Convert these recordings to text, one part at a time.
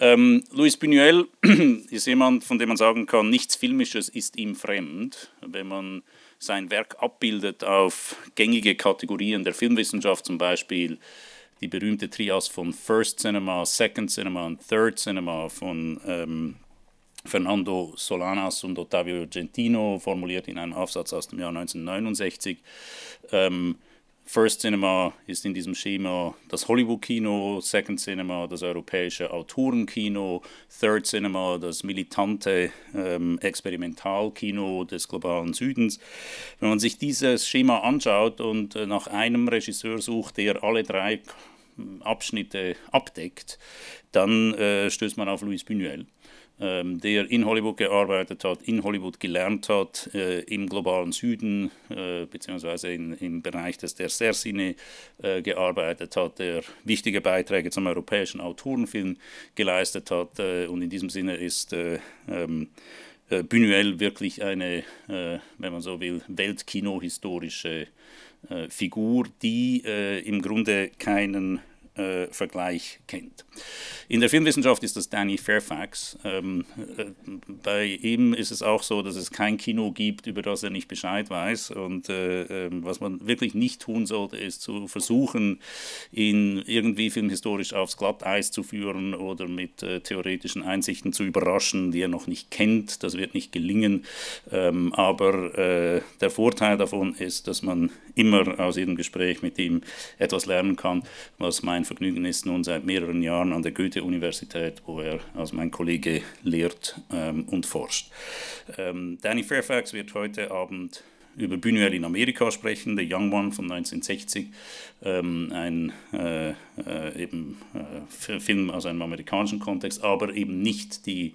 Ähm, Luis Buñuel ist jemand, von dem man sagen kann, nichts Filmisches ist ihm fremd. Wenn man sein Werk abbildet auf gängige Kategorien der Filmwissenschaft, zum Beispiel die berühmte Trias von First Cinema, Second Cinema und Third Cinema von ähm, Fernando Solanas und Ottavio Gentino, formuliert in einem Aufsatz aus dem Jahr 1969. Ähm, First Cinema ist in diesem Schema das Hollywood-Kino, Second Cinema das europäische Autorenkino, Third Cinema das militante ähm, Experimentalkino des globalen Südens. Wenn man sich dieses Schema anschaut und äh, nach einem Regisseur sucht, der alle drei hm, Abschnitte abdeckt, dann äh, stößt man auf Luis Buñuel ähm, der in Hollywood gearbeitet hat, in Hollywood gelernt hat, äh, im globalen Süden äh, beziehungsweise in, im Bereich des der Sercine äh, gearbeitet hat, der wichtige Beiträge zum europäischen Autorenfilm geleistet hat äh, und in diesem Sinne ist äh, ähm, äh, Buñuel wirklich eine, wenn man so will, weltkinohistorische Figur, die im Grunde keinen äh, Vergleich kennt. In der Filmwissenschaft ist das Danny Fairfax. Ähm, äh, bei ihm ist es auch so, dass es kein Kino gibt, über das er nicht Bescheid weiß. Und äh, ähm, was man wirklich nicht tun sollte, ist zu versuchen, ihn irgendwie filmhistorisch aufs Glatteis zu führen oder mit äh, theoretischen Einsichten zu überraschen, die er noch nicht kennt. Das wird nicht gelingen. Ähm, aber äh, der Vorteil davon ist, dass man immer aus jedem Gespräch mit ihm etwas lernen kann, was mein Vergnügen ist nun seit mehreren Jahren an der Goethe-Universität, wo er als mein Kollege lehrt ähm, und forscht. Ähm, Danny Fairfax wird heute Abend über Buñuel in Amerika sprechen, The Young One von 1960, ähm, ein äh, äh, eben, äh, Film aus einem amerikanischen Kontext, aber eben nicht die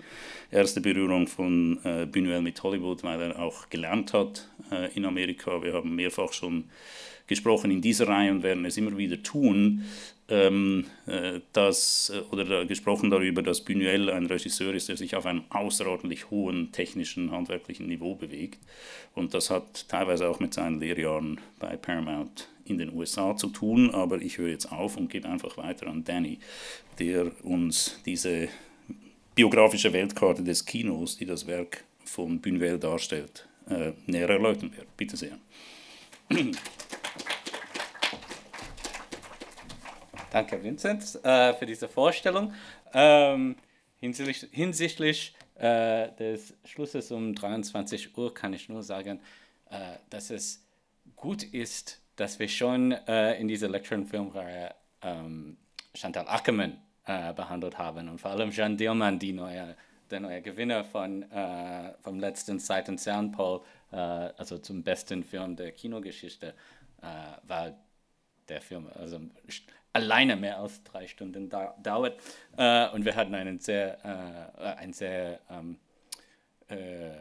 erste Berührung von äh, Buñuel mit Hollywood, weil er auch gelernt hat äh, in Amerika. Wir haben mehrfach schon gesprochen in dieser Reihe und werden es immer wieder tun, ähm, äh, dass, äh, oder äh, gesprochen darüber, dass Buñuel ein Regisseur ist, der sich auf einem außerordentlich hohen technischen, handwerklichen Niveau bewegt. Und das hat teilweise auch mit seinen Lehrjahren bei Paramount in den USA zu tun. Aber ich höre jetzt auf und gebe einfach weiter an Danny, der uns diese biografische Weltkarte des Kinos, die das Werk von Buñuel darstellt, äh, näher erläutern wird. Bitte sehr. Danke, Vincent, äh, für diese Vorstellung. Ähm, hinsichtlich, hinsichtlich äh, des Schlusses um 23 Uhr kann ich nur sagen, äh, dass es gut ist, dass wir schon äh, in dieser Lecture- Filmreihe ähm, Chantal Ackermann äh, behandelt haben und vor allem Jean Dillmann, die neue, der neue Gewinner von, äh, vom letzten Sight and Sound Poll, also zum besten Film der Kinogeschichte, war der Film. Also alleine mehr als drei Stunden da, dauert. Äh, und wir hatten einen sehr, äh, ein sehr ähm, äh,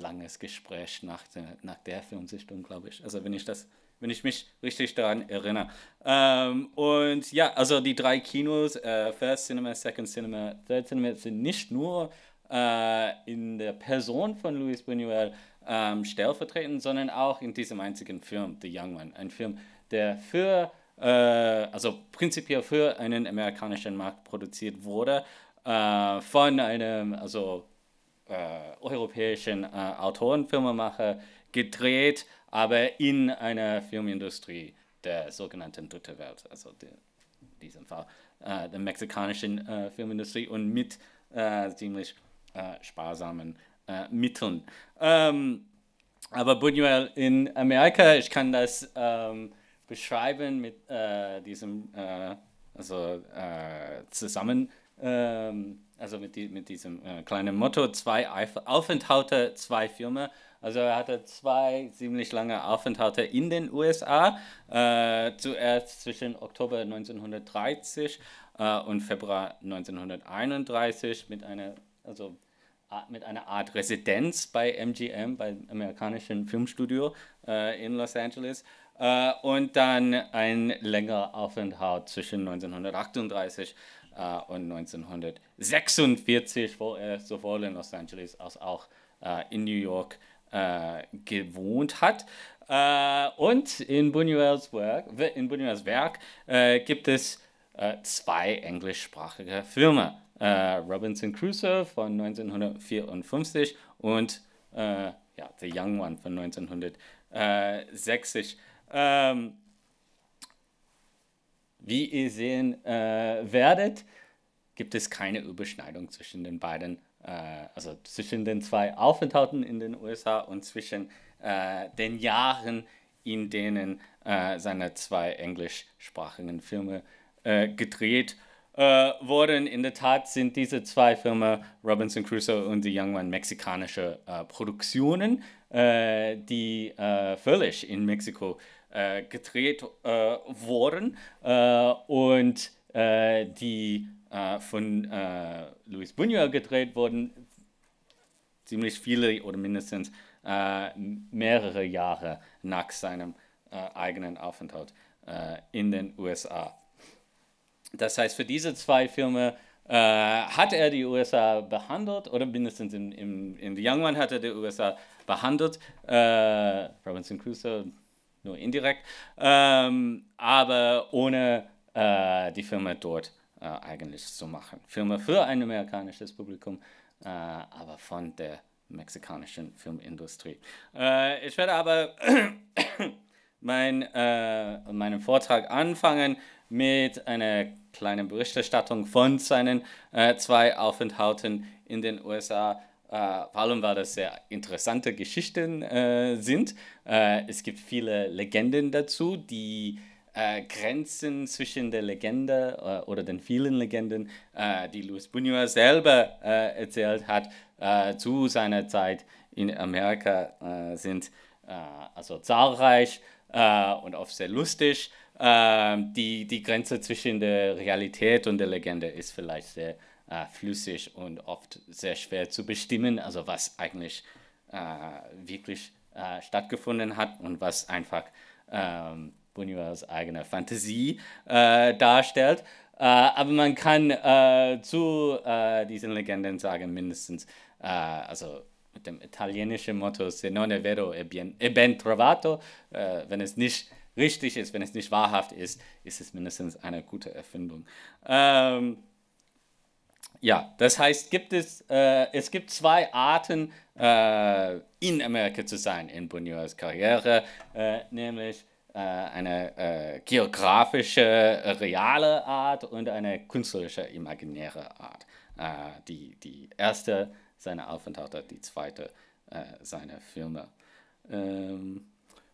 langes Gespräch nach der, nach der Filmsichtung, glaube ich. Also wenn ich das, wenn ich mich richtig daran erinnere. Ähm, und ja, also die drei Kinos, äh, First Cinema, Second Cinema, Third Cinema, sind nicht nur äh, in der Person von Luis Buñuel ähm, stellvertretend, sondern auch in diesem einzigen Film, The Young One, Ein Film, der für, äh, also prinzipiell für einen amerikanischen Markt produziert wurde, äh, von einem, also äh, europäischen äh, Autoren, Filmemacher gedreht, aber in einer Filmindustrie der sogenannten Dritte Welt, also die, in diesem Fall äh, der mexikanischen Filmindustrie und mit ziemlich sparsamen Mitteln. Ähm, aber Buñuel in Amerika, ich kann das ähm, beschreiben mit äh, diesem äh, also, äh, zusammen, ähm, also mit, die, mit diesem äh, kleinen Motto, zwei Aufenthalte, zwei Filme. Also er hatte zwei ziemlich lange Aufenthalte in den USA, äh, zuerst zwischen Oktober 1930 äh, und Februar 1931 mit einer, also mit einer Art Residenz bei MGM, beim amerikanischen Filmstudio in Los Angeles. Äh, und dann ein längerer Aufenthalt zwischen 1938 äh, und 1946, wo er sowohl in Los Angeles als auch äh, in New York äh, gewohnt hat. Äh, und in Buñuels Werk, in Buñuels Werk gibt es zwei englischsprachige Filme. Robinson Crusoe von 1954 und äh, ja, The Young One von 1960 ähm, wie ihr sehen äh, werdet, gibt es keine Überschneidung zwischen den beiden, äh, also zwischen den zwei Aufenthalten in den USA und zwischen äh, den Jahren, in denen äh, seine zwei englischsprachigen Filme äh, gedreht äh, wurden. In der Tat sind diese zwei Filme, Robinson Crusoe und The Young One, mexikanische Produktionen, die völlig in Mexiko äh, äh, gedreht äh, wurden äh, und die von Luis Buñuel gedreht wurden, ziemlich viele oder mindestens mehrere Jahre nach seinem eigenen Aufenthalt in den USA. Das heißt, für diese zwei Filme äh, hat er die USA behandelt, oder mindestens in, in, in The Young One hat er die USA behandelt. Äh, Robinson Crusoe nur indirekt, ähm, aber ohne äh, die Filme dort äh, eigentlich zu machen. Filme für ein amerikanisches Publikum, äh, aber von der mexikanischen Filmindustrie. Äh, ich werde aber mein, äh, meinen Vortrag anfangen mit einer kleinen Berichterstattung von seinen äh, zwei Aufenthalten in den USA. Uh, vor allem, weil das sehr interessante Geschichten uh, sind. Uh, es gibt viele Legenden dazu, die Grenzen zwischen der Legende oder den vielen Legenden, die Luis Buñuel selber erzählt hat, zu seiner Zeit in Amerika sind also zahlreich und oft sehr lustig. die, die Grenze zwischen der Realität und der Legende ist vielleicht sehr äh, flüssig und oft sehr schwer zu bestimmen, also was eigentlich äh, wirklich äh, stattgefunden hat und was einfach ähm, Buñuels eigene Fantasie äh, darstellt. Äh, aber man kann äh, zu diesen Legenden sagen, mindestens, also mit dem italienischen Motto se non è vero e ben, e ben trovato, wenn es nicht richtig ist, wenn es nicht wahrhaft ist, ist es mindestens eine gute Erfindung. Ähm, ja, das heißt, gibt es, äh, es gibt zwei Arten, äh, in Amerika zu sein in Buñuels Karriere, äh, nämlich äh, eine äh, geografische, reale Art und eine künstlerische, imaginäre Art. Äh, die, die erste seine Aufenthalte, die zweite seine Filme. Ähm,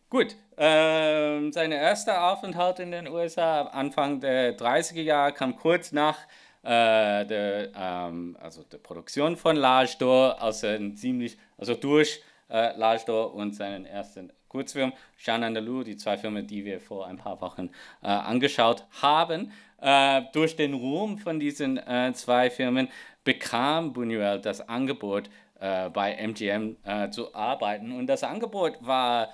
gut, ähm, sein erster Aufenthalt in den USA Anfang der 30er Jahre kam kurz nach äh, der, ähm, also der Produktion von Lajdo, also ziemlich, also durch äh, Lajdo und seinen ersten Kurzfilm Jean Andalou, die zwei Filme, die wir vor ein paar Wochen äh, angeschaut haben. Äh, durch den Ruhm von diesen äh, zwei Filmen bekam Buñuel das Angebot, äh, bei MGM äh, zu arbeiten. Und das Angebot war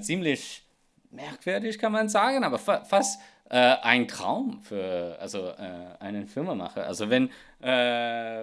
ziemlich merkwürdig, kann man sagen, aber fa fast äh, ein Traum für also äh, einen Filmemacher. Also wenn äh,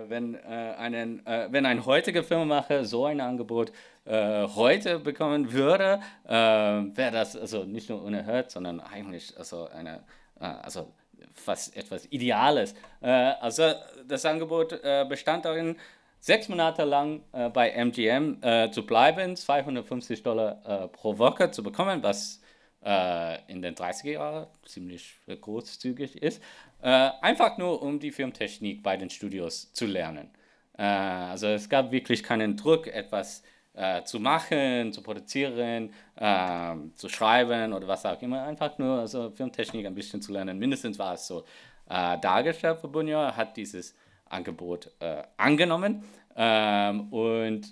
wenn äh, einen äh, wenn ein heutiger Filmemacher so ein Angebot heute bekommen würde, wäre das also nicht nur unerhört, sondern eigentlich also eine also fast etwas Ideales. also das Angebot bestand darin, sechs Monate lang bei MGM zu bleiben, 250 Dollar pro Woche zu bekommen, was äh, in den 30er Jahren ziemlich äh, großzügig ist, äh, einfach nur um die Filmtechnik bei den Studios zu lernen. Äh, also es gab wirklich keinen Druck, etwas äh, zu machen, zu produzieren, ähm, zu schreiben oder was auch immer, einfach nur also Filmtechnik ein bisschen zu lernen. Mindestens war es so. Äh, dargestellt, Bunja hat dieses Angebot angenommen ähm, und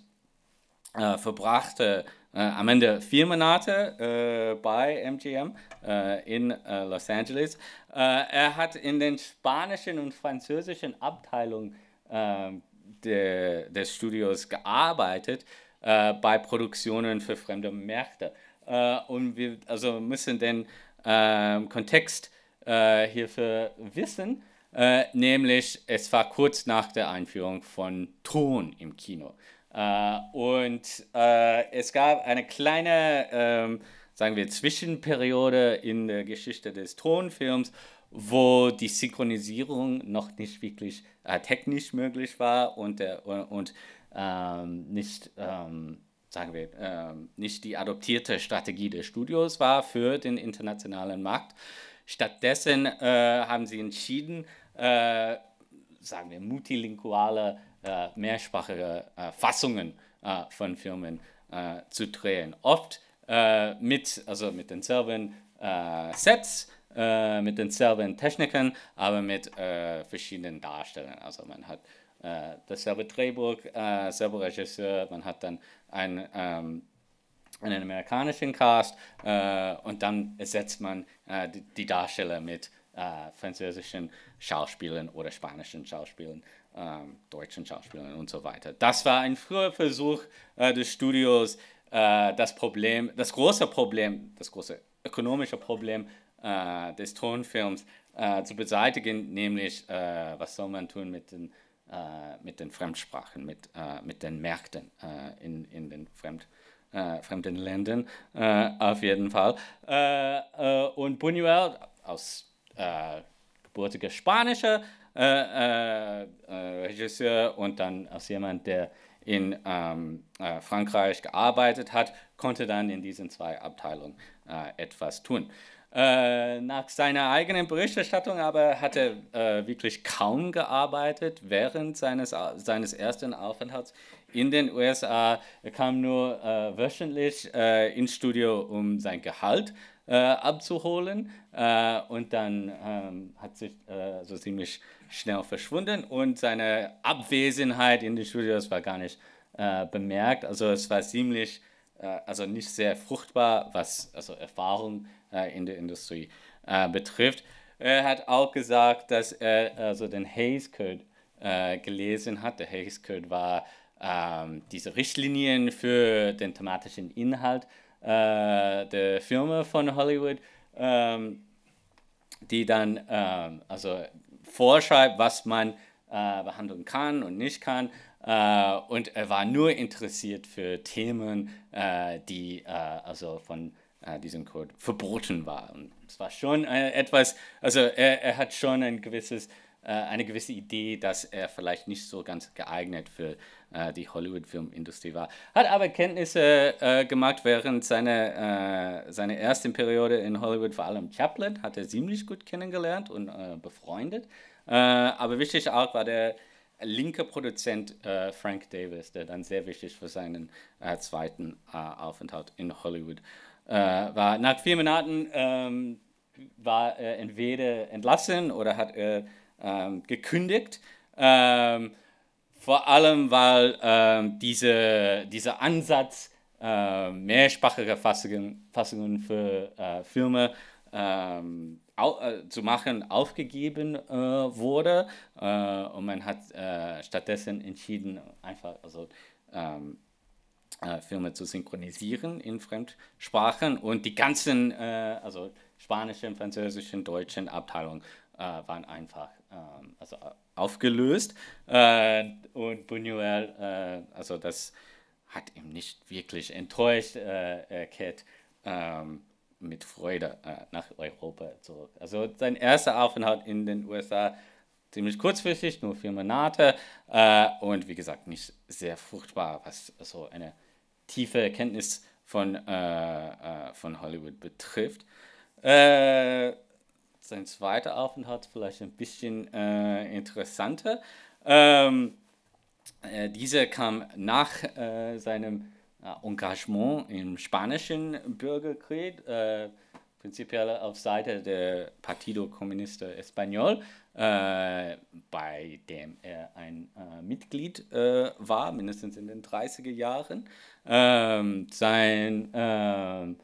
verbrachte äh, am Ende vier Monate äh, bei MGM äh, in äh, Los Angeles. Äh, er hat in den spanischen und französischen Abteilungen ähm, de, des Studios gearbeitet äh, bei Produktionen für fremde Märkte. und wir also müssen den ähm, Kontext hierfür wissen. nämlich, es war kurz nach der Einführung von Ton im Kino. Äh, und äh, es gab eine kleine, ähm, sagen wir, Zwischenperiode in der Geschichte des Tonfilms, wo die Synchronisierung noch nicht wirklich äh, technisch möglich war und, und ähm, nicht ähm, sagen wir, äh, nicht die adoptierte Strategie des Studios war für den internationalen Markt. Stattdessen äh, haben sie entschieden, äh, sagen wir, multilinguale äh, mehrsprachige äh, Fassungen äh, von Filmen äh, zu drehen. Oft äh, mit, also mit denselben äh, Sets, mit denselben Techniken, aber mit verschiedenen Darstellern. Also man hat dasselbe Drehbuch, selber Regisseur, man hat dann ein ähm, einen amerikanischen Cast äh, und dann ersetzt man äh, die, die, Darsteller mit äh, französischen Schauspielern oder spanischen Schauspielern. Ähm, deutschen Schauspielern und so weiter. Das war ein früher Versuch äh, des Studios, äh, das Problem, das große Problem, das große ökonomische Problem äh, des Tonfilms äh, zu beseitigen, nämlich äh, was soll man tun mit den, äh, mit den Fremdsprachen, mit, mit den Märkten in, in den Fremdsprachen. Äh, fremden Ländern, äh, auf jeden Fall. Äh, und Buñuel, aus gebürtiger Spanischer, äh, äh, äh, Regisseur und dann als jemand, der in ähm, äh, Frankreich gearbeitet hat, konnte dann in diesen zwei Abteilungen äh, etwas tun. Äh, nach seiner eigenen Berichterstattung aber hat er äh, wirklich kaum gearbeitet während seines, seines ersten Aufenthalts in den USA. Er kam nur wöchentlich ins Studio, um sein Gehalt abzuholen und dann ähm, hat sich so ziemlich schnell verschwunden und seine Abwesenheit in den Studios war gar nicht äh, bemerkt. Also es war ziemlich, äh, also nicht sehr fruchtbar, was also Erfahrung äh, in der Industrie äh, betrifft. Er hat auch gesagt, dass er also den Hays Code äh, gelesen hat. Der Hays Code war ähm, diese Richtlinien für den thematischen Inhalt äh, der Filme von Hollywood ähm, die dann ähm, also vorschreibt, was man äh, behandeln kann und nicht kann. Äh, und er war nur interessiert für Themen, äh, die äh, also von äh, diesem Code verboten waren. Es war schon äh, etwas, also er, er, hat schon ein gewisses, eine gewisse Idee, dass er vielleicht nicht so ganz geeignet für äh, die Hollywood-Filmindustrie war. Hat aber Kenntnisse äh, gemacht während seiner äh, seine ersten Periode in Hollywood, vor allem Chaplin, hat er ziemlich gut kennengelernt und äh, befreundet. Äh, aber wichtig auch war der linke Produzent äh, Frank Davis, der dann sehr wichtig für seinen zweiten Aufenthalt in Hollywood war. Nach vier Monaten ähm, war er entweder entlassen oder hat er ähm, gekündigt. Ähm, vor allem, weil äh, diese, dieser Ansatz, äh, mehrsprachige Fassungen, Fassungen für äh, Filme ähm, au, äh, zu machen, aufgegeben äh, wurde. Äh, und man hat stattdessen entschieden, einfach also, ähm, Filme zu synchronisieren in Fremdsprachen. Und die ganzen, also spanischen, französischen, deutschen Abteilungen waren einfach, ähm, also aufgelöst. Äh, und Buñuel, äh, also das hat ihm nicht wirklich enttäuscht, äh, Cat ähm, mit Freude äh, nach Europa zurück. Also sein erster Aufenthalt in den USA ziemlich kurzfristig, nur vier Monate äh, und wie gesagt nicht sehr fruchtbar, was so eine tiefe Erkenntnis von, äh, von Hollywood betrifft. Äh, sein zweiter Aufenthalt vielleicht ein bisschen äh, interessanter. Ähm, äh, dieser kam nach äh, seinem äh, Engagement im spanischen Bürgerkrieg, äh, prinzipiell auf Seite der Partido Comunista Español, bei dem er ein Mitglied war, mindestens in den 30er Jahren. Ähm, sein ähm,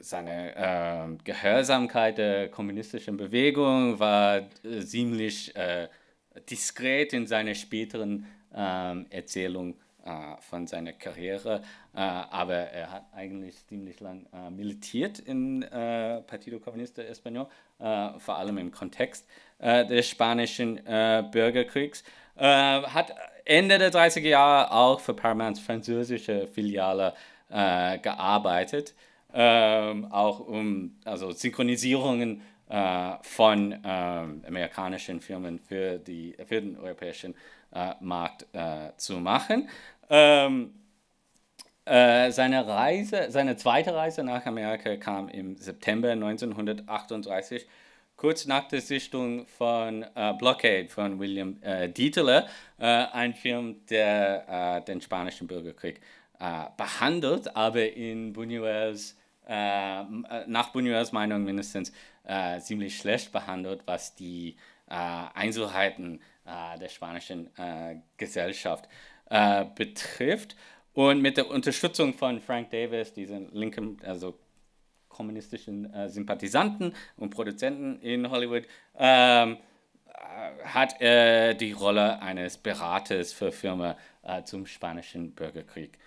seine äh, Gehörsamkeit der kommunistischen Bewegung war äh, ziemlich äh, diskret in seiner späteren ähm, Erzählung äh, von seiner Karriere, äh, aber er hat eigentlich ziemlich lang äh, militiert in Partido Comunista Español, vor allem im Kontext des spanischen Bürgerkriegs. hat Ende der 30er Jahre auch für Paramounts französische Filiale gearbeitet ähm, auch um also Synchronisierungen äh, von ähm, amerikanischen Firmen für, die, für den europäischen äh, Markt äh, zu machen. Ähm, äh, seine Reise, seine zweite Reise nach Amerika kam im September 1938, kurz nach der Sichtung von äh, Blockade von William äh, Dieteler, ein Film, der den spanischen Bürgerkrieg behandelt, aber in Buñuels äh, nach Bunyas Meinung mindestens äh, ziemlich schlecht behandelt, was die äh, Einzelheiten äh, der spanischen äh, Gesellschaft äh, betrifft. Und mit der Unterstützung von Frank Davis, diesen linken, also kommunistischen Sympathisanten und Produzenten in Hollywood, ähm, hat er die Rolle eines Beraters für Firmen zum spanischen Bürgerkrieg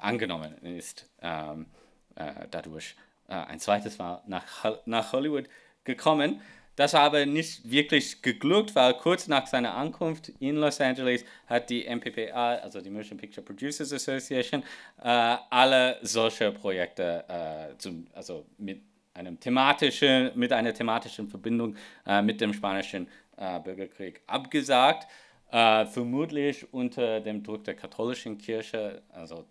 angenommen. Ist ähm, äh, dadurch äh, ein zweites Mal nach, nach Hollywood gekommen. Das aber nicht wirklich geglückt, weil kurz nach seiner Ankunft in Los Angeles hat die MPPA, also die Motion Picture Producers Association, äh, alle solche Projekte äh, zum, also mit, einem thematischen, mit einer thematischen Verbindung äh, mit dem spanischen äh, Bürgerkrieg abgesagt. vermutlich unter dem Druck der katholischen Kirche, also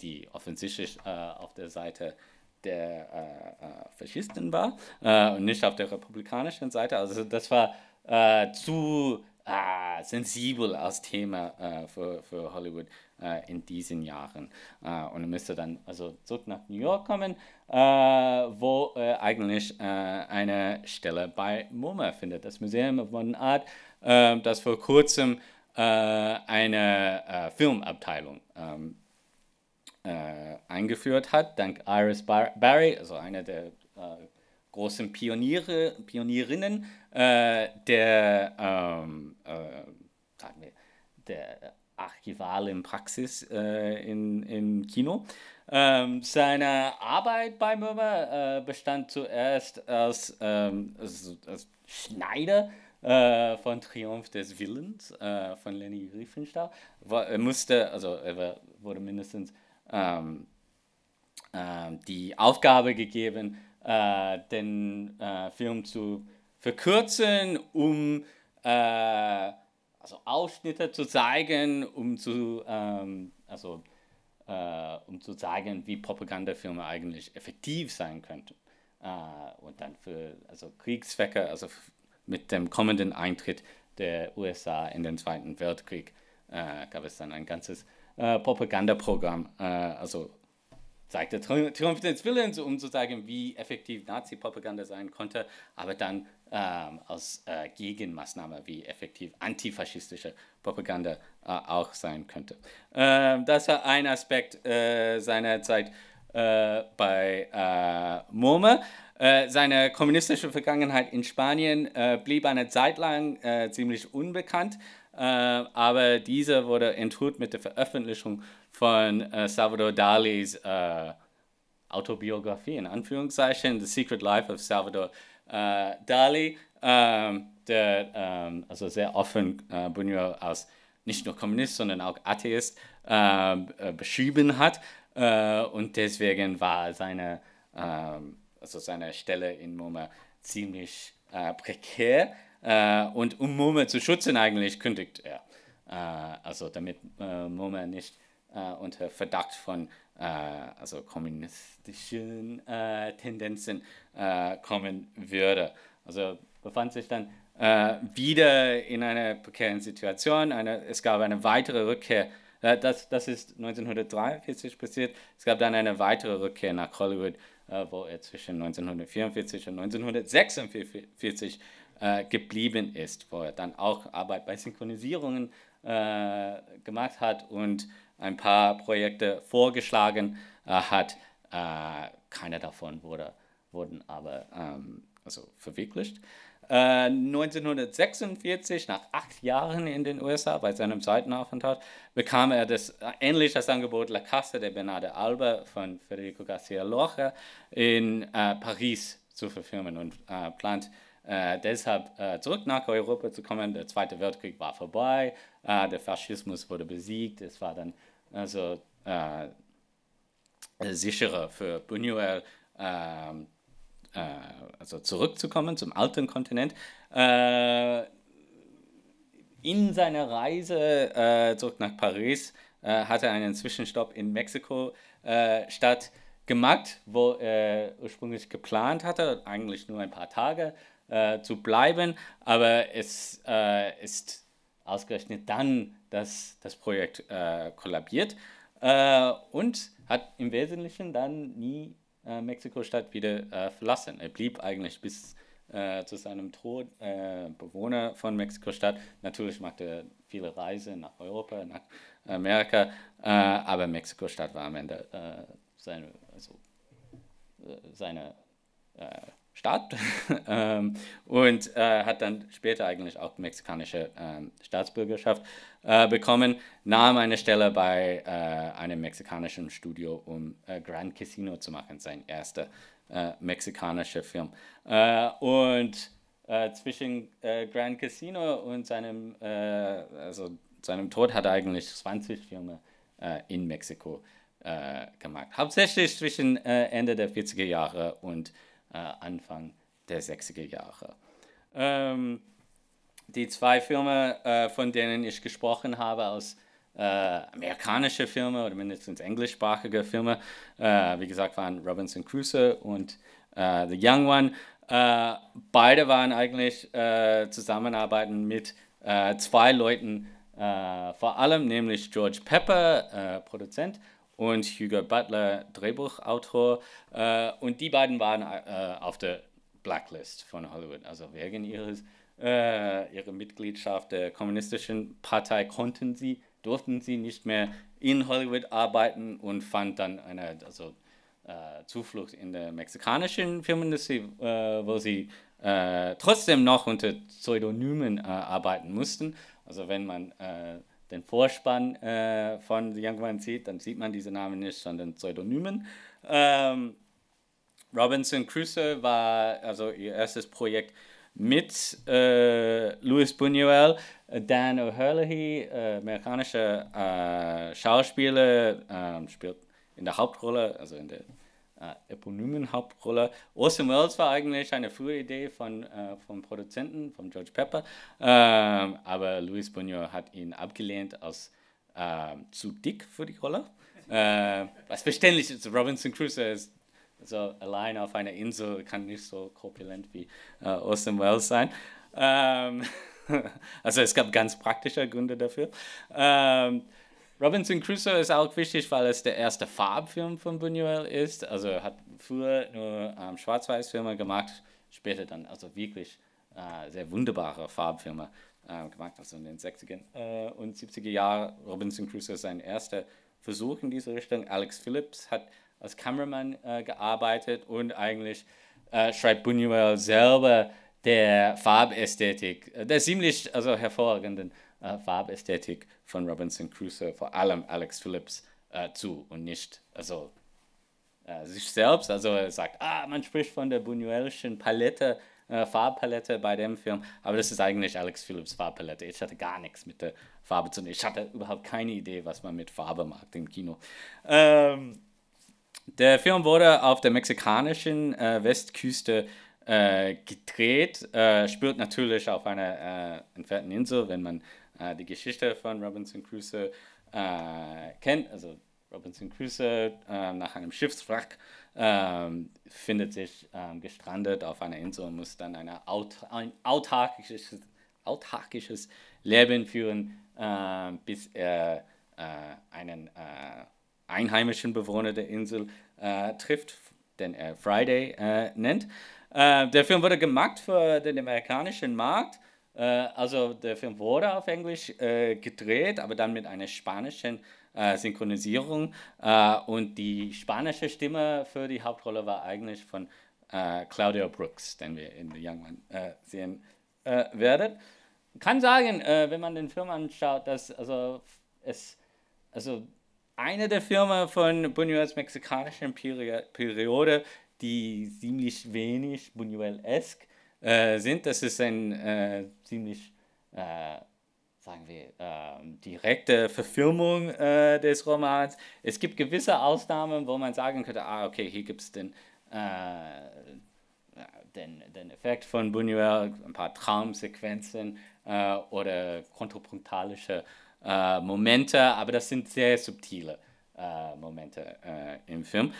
die offensichtlich äh, auf der Seite der äh, äh Faschisten war äh, und nicht auf der republikanischen Seite. Also das war äh, zu sensibel als Thema für, für Hollywood in diesen Jahren. und er müsste dann also zurück nach New York kommen, wo er eigentlich eine Stelle bei MoMA findet, das Museum of Modern Art, das vor kurzem eine Filmabteilung ähm, äh, eingeführt hat, dank Iris Bar Barry, also einer der äh, großen Pioniere, Pionierinnen äh, der, ähm, wir, der archivalen Praxis in, im Kino. Ähm, seine Arbeit bei Mürmer äh, bestand zuerst als, ähm, als, als Schneider äh, von Triumph des Willens äh, von Lenny Riefenstahl. War, er musste, also er war, wurde mindestens ähm, ähm, die Aufgabe gegeben, äh, den äh, Film zu verkürzen, um äh, also Ausschnitte zu zeigen, um zu ähm, also äh, um zu zeigen, wie Propagandafilme eigentlich effektiv sein könnten. Äh, und dann für also Kriegszwecke, also mit dem kommenden Eintritt der USA in den Zweiten Weltkrieg äh, gab es dann ein ganzes äh, Propagandaprogramm. Äh, also zeigt der Triumph des Willens, um zu sagen, wie effektiv Nazi-Propaganda sein konnte, aber dann ähm, als äh, Gegenmaßnahme, wie effektiv antifaschistische Propaganda äh, auch sein könnte. Ähm, das war ein Aspekt äh, seiner Zeit äh, bei äh, MoMA. Äh, seine kommunistische Vergangenheit in Spanien äh, blieb eine Zeit lang ziemlich unbekannt äh, aber dieser wurde enthüllt mit der Veröffentlichung von äh, Salvador Dalis äh, Autobiografie, in Anführungszeichen, The Secret Life of Salvador äh, Dali, ähm, der ähm, also sehr offen äh, Buñuel als nicht nur Kommunist, sondern auch Atheist äh, beschrieben hat. und deswegen war seine, ähm, also seine Stelle in MoMA ziemlich prekär. Äh, und um Mumme zu schützen eigentlich kündigt er. Äh, also damit äh, Mumme nicht äh, unter Verdacht von äh, also kommunistischen äh, Tendenzen kommen würde. Also befand sich dann wieder in einer prekären Situation. Eine, es gab eine weitere Rückkehr. das, das ist 1943 passiert. Es gab dann eine weitere Rückkehr nach Hollywood, wo er zwischen 1944 und 1946 äh, geblieben ist, wo er dann auch Arbeit bei Synchronisierungen äh, gemacht hat und ein paar Projekte vorgeschlagen äh, hat. Äh, keine davon wurde, wurden aber ähm, also verwirklicht. 1946, äh, nach acht Jahren in den USA bei seinem zweiten Aufenthalt, bekam er das ähnlich das Angebot La Casa de Bernardo Alba von Federico Garcia Lorca in äh, Paris zu verfilmen und äh, plant äh, deshalb äh, zurück nach Europa zu kommen. Der Zweite Weltkrieg war vorbei, äh, der Faschismus wurde besiegt. Es war dann also äh, äh, sicherer für Buñuel, ähm, äh, also zurückzukommen zum alten Kontinent. in seiner Reise zurück nach Paris hat er einen Zwischenstopp in Mexiko Stadt gemacht, wo er ursprünglich geplant hatte, eigentlich nur ein paar Tage äh, zu bleiben, aber es äh, ist ausgerechnet dann, dass das Projekt äh, kollabiert äh, und hat im Wesentlichen dann nie äh, Mexiko-Stadt wieder verlassen. Er blieb eigentlich bis zu seinem Tod Bewohner von Mexiko-Stadt. Natürlich machte er viele Reisen nach Europa, nach Amerika, aber Mexiko-Stadt war am Ende seine, also, seine äh, Staat ähm, und äh, hat dann später eigentlich auch mexikanische äh, Staatsbürgerschaft äh, bekommen, nahm eine Stelle bei äh, einem mexikanischen Studio, um äh, Grand Casino zu machen, sein erster äh, mexikanischer Film. und zwischen Grand Casino und seinem, also seinem Tod hat er eigentlich 20 Filme in Mexiko gemacht. Hauptsächlich zwischen Ende der 40er Jahre und äh, Anfang der 60er Jahre. Ähm, die zwei Filme, äh, von denen ich gesprochen habe, aus äh, amerikanische Filme oder mindestens englischsprachige Filme, äh, wie gesagt, waren Robinson Crusoe und äh, The Young One. Äh, beide waren eigentlich Zusammenarbeiten mit zwei Leuten, vor allem nämlich George Pepper, Produzent, und Hugo Butler, Drehbuchautor. Äh, und die beiden waren äh, auf der Blacklist von Hollywood. Also wegen ihres, äh, ihrer Mitgliedschaft der Kommunistischen Partei konnten sie, durften sie nicht mehr in Hollywood arbeiten und fand dann eine also, äh, Zuflucht in der mexikanischen Filmindustrie, äh, wo sie äh, trotzdem noch unter Pseudonymen arbeiten mussten. Also wenn man äh, den Vorspann äh, von The Young Man sieht, dann sieht man diese Namen nicht, sondern Pseudonymen. Ähm, Robinson Crusoe war also ihr erstes Projekt mit äh, Luis Buñuel, Dan O'Hurley, äh, amerikanischer äh, Schauspieler, ähm, spielt in der Hauptrolle, also in der äh, eponymen Hauptrolle. Orson Welles war eigentlich eine frühe Idee von, äh, vom Produzenten, von George Pepper, ähm, aber Luis Buñuel hat ihn abgelehnt als äh, zu dick für die Rolle. Äh, was verständlich ist, Robinson Crusoe ist so allein auf einer Insel, kann nicht so korpulent wie äh, Orson Welles sein. Ähm, also es gab ganz praktische Gründe dafür. Ähm, Robinson Crusoe ist auch wichtig, weil es der erste Farbfilm von Buñuel ist. Also er hat früher nur ähm, Schwarz-Weiß-Filme gemacht, später dann also wirklich äh, sehr wunderbare Farbfilme äh, gemacht, also in den 60er äh, und 70er Jahren. Robinson Crusoe ist sein erster Versuch in diese Richtung. Alex Phillips hat als Kameramann äh, gearbeitet und eigentlich äh, schreibt Buñuel selber der Farbästhetik, äh, der ziemlich also hervorragenden äh, Farbästhetik von Robinson Crusoe, vor allem Alex Phillips, äh, zu und nicht also, äh, sich selbst. Also er sagt, ah, man spricht von der buñuelischen Palette, äh, Farbpalette bei dem Film, aber das ist eigentlich Alex Phillips Farbpalette. Ich hatte gar nichts mit der Farbe zu tun. Ich hatte überhaupt keine Idee, was man mit Farbe macht im Kino. Ähm, der Film wurde auf der mexikanischen äh, Westküste äh, gedreht, äh, spielt natürlich auf einer äh, entfernten Insel, wenn man äh, die Geschichte von Robinson Crusoe äh, kennt, also Robinson Crusoe äh, nach einem Schiffswrack ähm, findet sich ähm, gestrandet auf einer Insel und muss dann eine Aut ein autarkisches, autarkisches Leben führen, äh, bis er äh, einen einheimischen Bewohner der Insel äh, trifft, den er Friday äh, nennt. Äh, der Film wurde gemacht für den amerikanischen Markt äh, also der Film wurde auf Englisch äh, gedreht, aber dann mit einer spanischen äh, Synchronisierung. Äh, und die spanische Stimme für die Hauptrolle war eigentlich von äh, Claudio Brooks, den wir in The Young Man äh, sehen werden. Kann sagen, wenn man den Film anschaut, dass also es also eine der Filme von Buñuels mexikanischen Peri Periode, die ziemlich wenig Buñuel-esque äh, sind. Das ist ein äh, ziemlich, äh, sagen wir, ähm, direkte Verfilmung äh, des Romans. Es gibt gewisse Ausnahmen, wo man sagen könnte, ah, okay, hier gibt es den, äh, den, den Effekt von Buñuel, ein paar Traumsequenzen oder kontrapunktalische Momente, aber das sind sehr subtile Momente im Film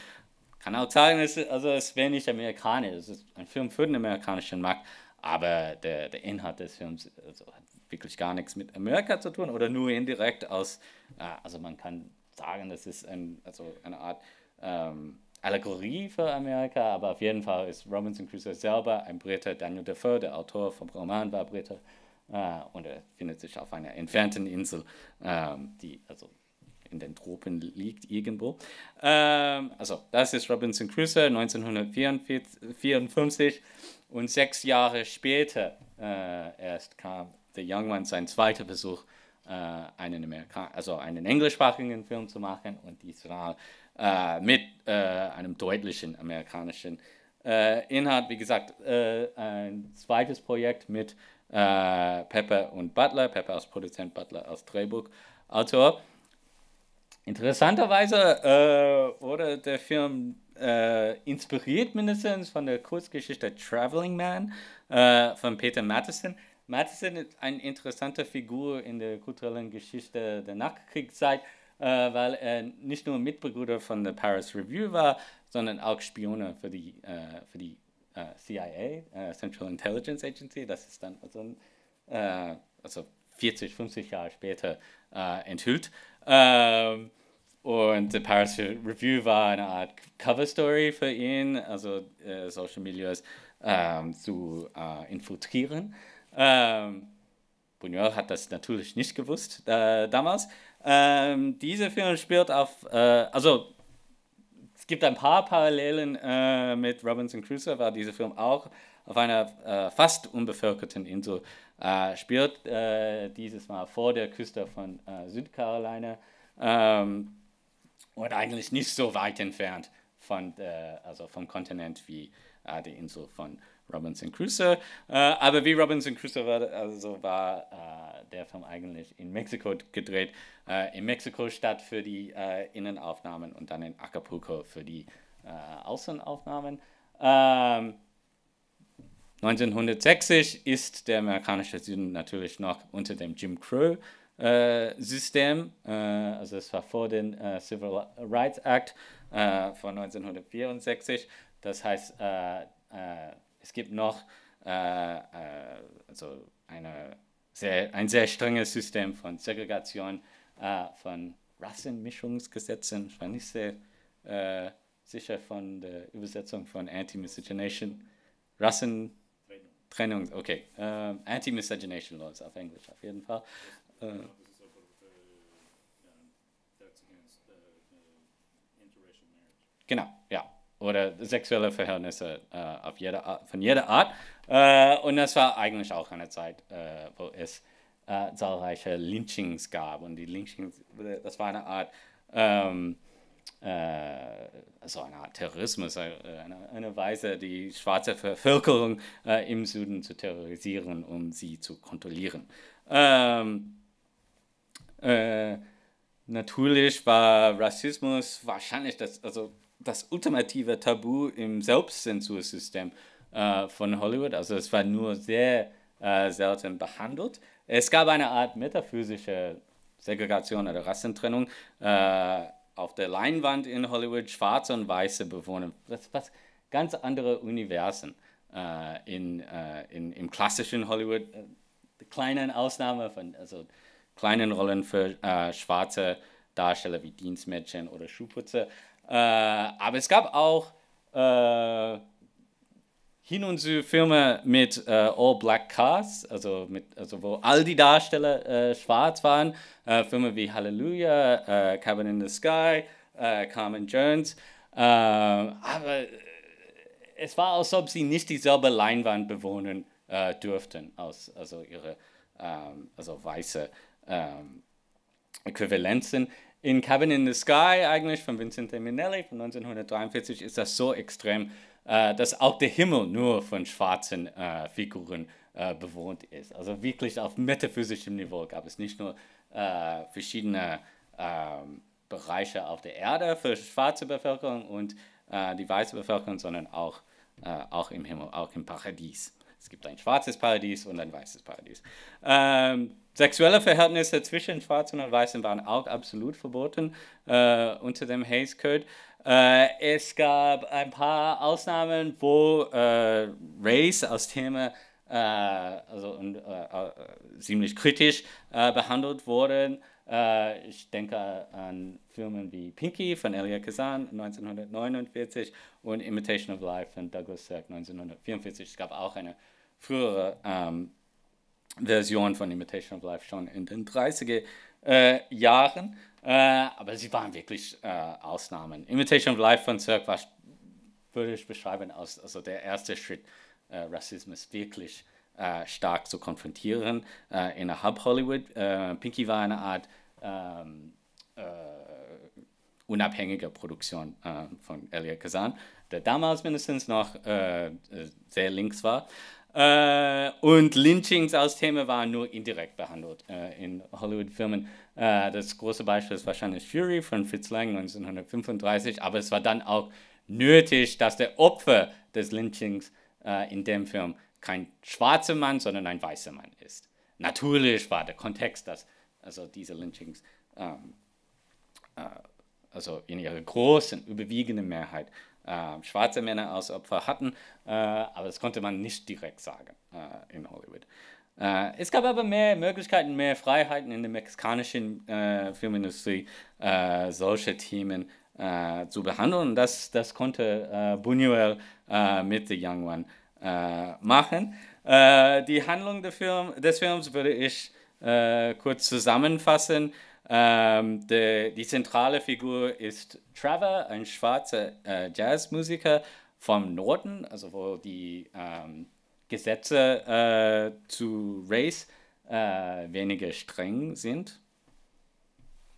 kann auch sagen, es, also es wäre nicht amerikanisch, es ist ein Film für den amerikanischen Markt, aber der, der Inhalt des Films also hat wirklich gar nichts mit Amerika zu tun oder nur indirekt aus, äh, also man kann sagen, das ist ein, also eine Art ähm, Allegorie für Amerika, aber auf jeden Fall ist Robinson Crusoe selber ein Brite, Daniel Defoe, der Autor vom Roman war Brite äh, und er findet sich auf einer entfernten Insel, ähm, die also in den Tropen liegt irgendwo. Ähm, also, das ist Robinson Crusoe 1954 und sechs Jahre später äh, erst kam The Young One sein zweiter Versuch, äh, einen, Amerika also einen englischsprachigen Film zu machen und diesmal äh, mit äh, einem deutlichen amerikanischen äh, Inhalt. Wie gesagt, äh, ein zweites Projekt mit Pepper und Butler, Pepper als Produzent, Butler als Drehbuchautor. Interessanterweise äh, wurde der Film äh, inspiriert mindestens von der Kurzgeschichte Traveling Man äh, von Peter Matheson. Matheson ist eine interessante Figur in der kulturellen Geschichte der Nachkriegszeit, äh, weil er nicht nur Mitbegründer von der Paris Review war, sondern auch Spione für die, äh, für die äh, CIA, Central Intelligence Agency. Das ist dann also, also 40, 50 Jahre später enthüllt. Ähm, und The Paris Review war eine Art Cover-Story für ihn, also äh, Social Milieus ähm, zu äh, infiltrieren. Ähm, Buñuel hat das natürlich nicht gewusst äh, damals. Ähm, dieser Film spielt auf, äh, also es gibt ein paar Parallelen äh, mit Robinson Crusoe, weil dieser Film auch auf einer äh, fast unbevölkerten Insel äh, spielt, äh, dieses Mal vor der Küste von Südcarolina. Ähm, und eigentlich nicht so weit entfernt von, äh, also vom Kontinent wie äh, die Insel von Robinson Crusoe. Äh, aber wie Robinson Crusoe war, also war äh, der Film eigentlich in Mexiko gedreht, äh, in Mexiko statt für die äh, Innenaufnahmen und dann in Acapulco für die Außenaufnahmen. Ähm, 1960 ist der amerikanische Süden natürlich noch unter dem Jim Crow äh, System, äh, also es war vor dem äh, Civil Rights Act von 1964. Das heißt, es gibt noch also eine sehr, ein sehr strenges System von Segregation, von Rassenmischungsgesetzen. Ich war nicht sehr sicher von der Übersetzung von Anti-Miscegenation. Rassen. Trennung, okay. Ähm, Anti-Miscegenation Laws auf Englisch auf jeden Fall. Also uh, genau, ja. Oder sexuelle Verhältnisse äh, jeder Art, von jeder Art. Äh, und das war eigentlich auch eine Zeit, äh, wo es äh, zahlreiche Lynchings gab. Und die Lynchings, das war eine Art, ähm, also eine Art Terrorismus, äh, eine, eine, Weise, die schwarze Bevölkerung im Süden zu terrorisieren, um sie zu kontrollieren. Ähm, äh, natürlich war Rassismus wahrscheinlich das, also das ultimative Tabu im Selbstzensursystem äh, von Hollywood. Also es war nur sehr äh, selten behandelt. Es gab eine Art metaphysische Segregation oder Rassentrennung äh, auf der Leinwand in Hollywood. Schwarze und Weiße bewohnen was, was ganz andere Universen äh, in, in, im klassischen Hollywood. Äh, kleinen Ausnahme von also kleinen Rollen für äh, schwarze Darsteller wie Dienstmädchen oder Schuhputzer. Äh, aber es gab auch äh, hin und zu Filme mit äh, All Black Cars, also, mit, also wo all die Darsteller äh, schwarz waren. Äh, Filme wie Hallelujah, äh, Cabin in the Sky, Carmen Jones. aber es war, als ob sie nicht dieselbe Leinwand bewohnen dürften, als, also ihre ähm, also weiße ähm, äquivalent In Cabin in the Sky eigentlich von Vincente Minnelli von 1943 ist das so extrem, äh, dass auch der Himmel nur von schwarzen äh, Figuren äh, bewohnt ist. Also wirklich auf metaphysischem Niveau gab es nicht nur äh, verschiedene ähm, Bereiche auf der Erde für schwarze Bevölkerung und äh, die weiße Bevölkerung, sondern auch, äh, auch im Himmel, auch im Paradies. Es gibt ein schwarzes Paradies und ein weißes Paradies. Ähm, sexuelle Verhältnisse zwischen Schwarzen und Weißen waren auch absolut verboten äh, unter dem Hays Code. Äh, es gab ein paar Ausnahmen, wo äh, Race als Thema äh, also, und, äh, äh, ziemlich kritisch behandelt wurde. Äh, ich denke an Filmen wie Pinky von Elia Kazan 1949 und Imitation of Life von Douglas Sirk 1944. Es gab auch eine frühere ähm, Version von Imitation of Life schon in den 30er äh, Jahren, äh, aber sie waren wirklich äh, Ausnahmen. Imitation of Life von Zirk war, würde ich beschreiben, als also der erste Schritt, äh, Rassismus wirklich äh, äh, stark zu konfrontieren äh, Hub Hollywood. Äh, Pinky war eine Art ähm, äh, unabhängige Produktion äh, von Elliot Kazan, der damals mindestens noch äh, sehr links war. und Lynchings als Thema waren nur indirekt behandelt in Hollywood-Filmen. das große Beispiel ist wahrscheinlich Fury von Fritz Lang 1935, aber es war dann auch nötig, dass der Opfer des Lynchings in dem Film kein schwarzer Mann, sondern ein weißer Mann ist. Natürlich war der Kontext, dass also diese Lynchings ähm, äh, also in ihrer großen, überwiegenden Mehrheit äh, schwarze Männer als Opfer hatten, äh, aber das konnte man nicht direkt sagen äh, in Hollywood. Äh, es gab aber mehr Möglichkeiten, mehr Freiheiten in der mexikanischen äh, Filmindustrie, solche Themen zu behandeln. Und das, das konnte Buñuel mit The Young One äh, machen. Äh, die Handlung Film, des Films würde ich äh, kurz zusammenfassen. Ähm, de, die zentrale Figur ist Trevor, ein schwarzer äh, Jazzmusiker vom Norden, also wo die ähm, Gesetze äh, zu Race äh, weniger streng sind.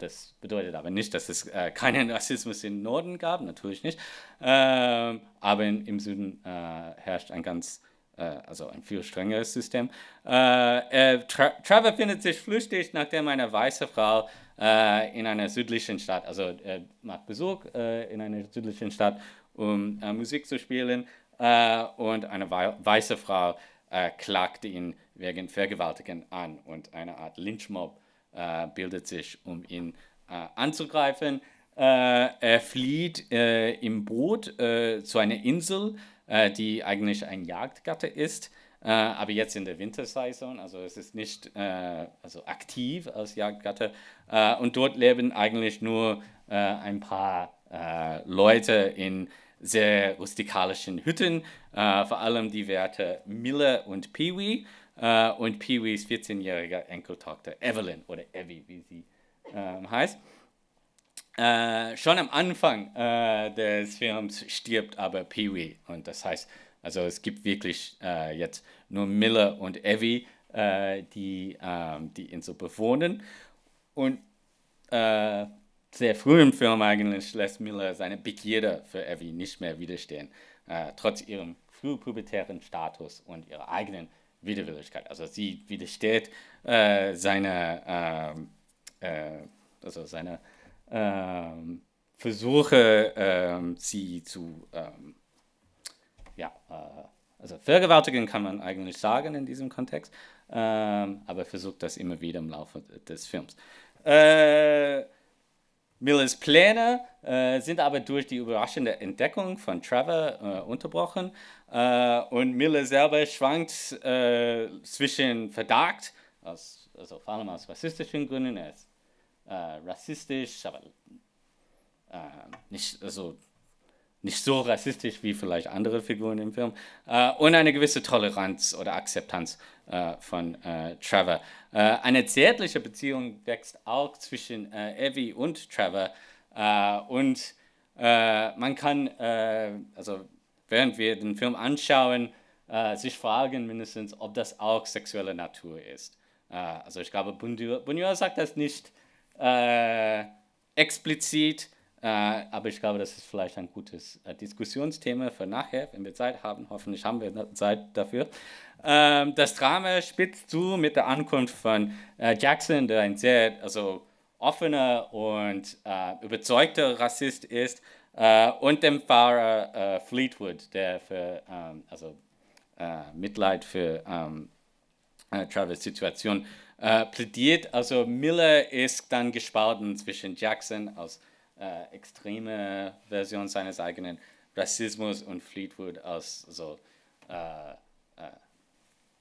Das bedeutet aber nicht, dass es äh, keinen Rassismus im Norden gab, natürlich nicht. Ähm, aber in, im Süden äh, herrscht ein ganz, äh, also ein viel strengeres System. Äh, tra Trevor findet sich flüchtig, nachdem eine weiße Frau äh, in einer südlichen Stadt, also er äh, macht Besuch in einer südlichen Stadt, um Musik zu spielen. und eine weiße Frau klagte ihn wegen Vergewaltigen an und eine Art Lynchmob äh, bildet sich, um ihn äh, anzugreifen. Äh, er flieht im Boot zu einer Insel, die eigentlich ein Jagdgatte ist. Äh, aber jetzt in der Wintersaison, also es ist nicht äh, also aktiv als Jagdgatte. Äh, und dort leben eigentlich nur ein paar Leute in sehr rustikalischen Hütten, vor allem die Werte Miller und Peewee. Äh, und Pee Wees 14-jähriger Enkeltochter Evelyn oder Evie, wie sie ähm, heißt. Äh, schon am Anfang äh, des Films stirbt aber Pee Wee und das heißt, also es gibt wirklich äh, jetzt nur Miller und Evie, äh, die ähm, die Insel bewohnen und äh, sehr früh im Film eigentlich lässt Miller seine Begierde für Evie nicht mehr widerstehen, äh, trotz ihrem frühpubertären Status und ihrer eigenen Widerwilligkeit. Also sie widersteht äh, seine, äh, äh, also seine ähm, Versuche, ähm, sie zu ähm, ja, äh, also vergewaltigen kann man eigentlich sagen in diesem Kontext, aber versucht das immer wieder im Laufe des Films. Äh, Millers Pläne äh, sind aber durch die überraschende Entdeckung von Trevor äh, unterbrochen äh, und Miller selber schwankt äh, zwischen Verdacht, aus, also vor allem aus rassistischen Gründen, er ist äh, rassistisch, aber äh, nicht, also nicht so rassistisch wie vielleicht andere Figuren im Film, und eine gewisse Toleranz oder Akzeptanz äh, von äh, Trevor. Äh, eine zärtliche Beziehung wächst auch zwischen äh, Evie und Trevor. Äh, und man kann, also während wir den Film anschauen, sich fragen mindestens, ob das auch sexuelle Natur ist. also ich glaube, Bunuel sagt das nicht explizit, äh, aber ich glaube, das ist vielleicht ein gutes äh, Diskussionsthema für nachher, wenn wir Zeit haben. Hoffentlich haben wir Zeit dafür. Ähm, das Drama spitzt zu mit der Ankunft von äh, Jackson, der ein sehr also, offener und äh, überzeugter Rassist ist, äh, und dem Fahrer äh, Fleetwood, der für ähm, also, Mitleid für ähm, Travis' Situation plädiert. Also Miller ist dann gespalten zwischen Jackson aus äh, extreme Version seines eigenen Rassismus und Fleetwood als so äh, äh,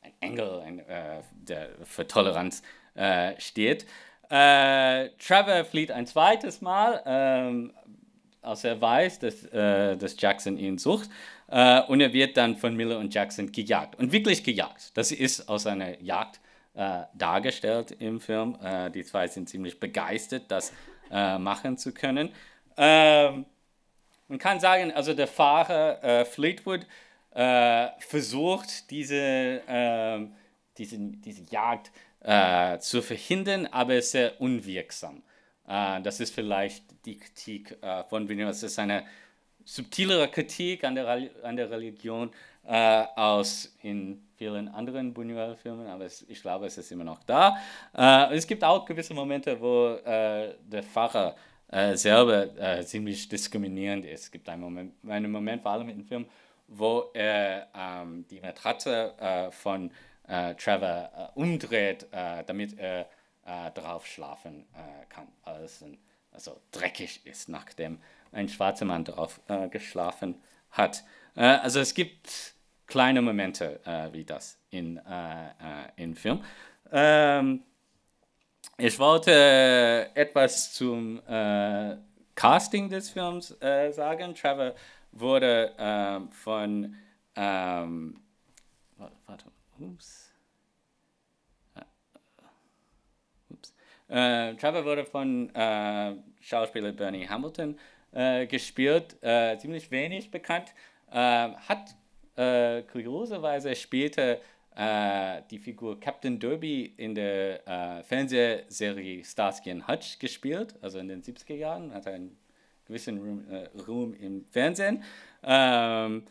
ein Engel ein, äh, der für Toleranz äh, steht. Trevor flieht ein zweites Mal, ähm, als er weiß, dass, dass Jackson ihn sucht. und er wird dann von Miller und Jackson gejagt. Und wirklich gejagt. Das ist aus einer Jagd dargestellt im Film. die zwei sind ziemlich begeistert, dass äh, machen zu können. Ähm, man kann sagen, also der Fahrer äh, Fleetwood äh, versucht, diese, ähm, diese, diese Jagd äh, zu verhindern, aber ist sehr unwirksam. Äh, das ist vielleicht die Kritik äh, von Villeneuve. Es ist eine subtilere Kritik an der, an der Religion, äh, als in vielen anderen Buñuel-Filmen, aber es, ich glaube, es ist immer noch da. Äh, es gibt auch gewisse Momente, wo äh, der Pfarrer äh, selber äh, ziemlich diskriminierend ist. Es gibt einen Moment, einen Moment vor allem in dem Film, wo er ähm, die Matratze äh, von Trevor umdreht, damit er drauf schlafen kann, weil also es ein, also dreckig ist, nachdem ein schwarzer Mann drauf geschlafen hat. also es gibt kleine Momente äh, wie das in, äh, äh im Film. Ähm, ich wollte äh, etwas zum äh, Casting des Films sagen. Trevor wurde ähm, von. Ähm, warte, ups. ups. Trevor wurde von Schauspieler Bernie Hamilton gespielt, ziemlich wenig bekannt. Ähm, hat äh, kurioserweise spielte äh, die Figur Captain Derby in der äh, Fernsehserie Starsky and Hutch gespielt, also in den 70er Jahren, hat einen gewissen Ruhm, äh, Ruhm im Fernsehen. Ähm,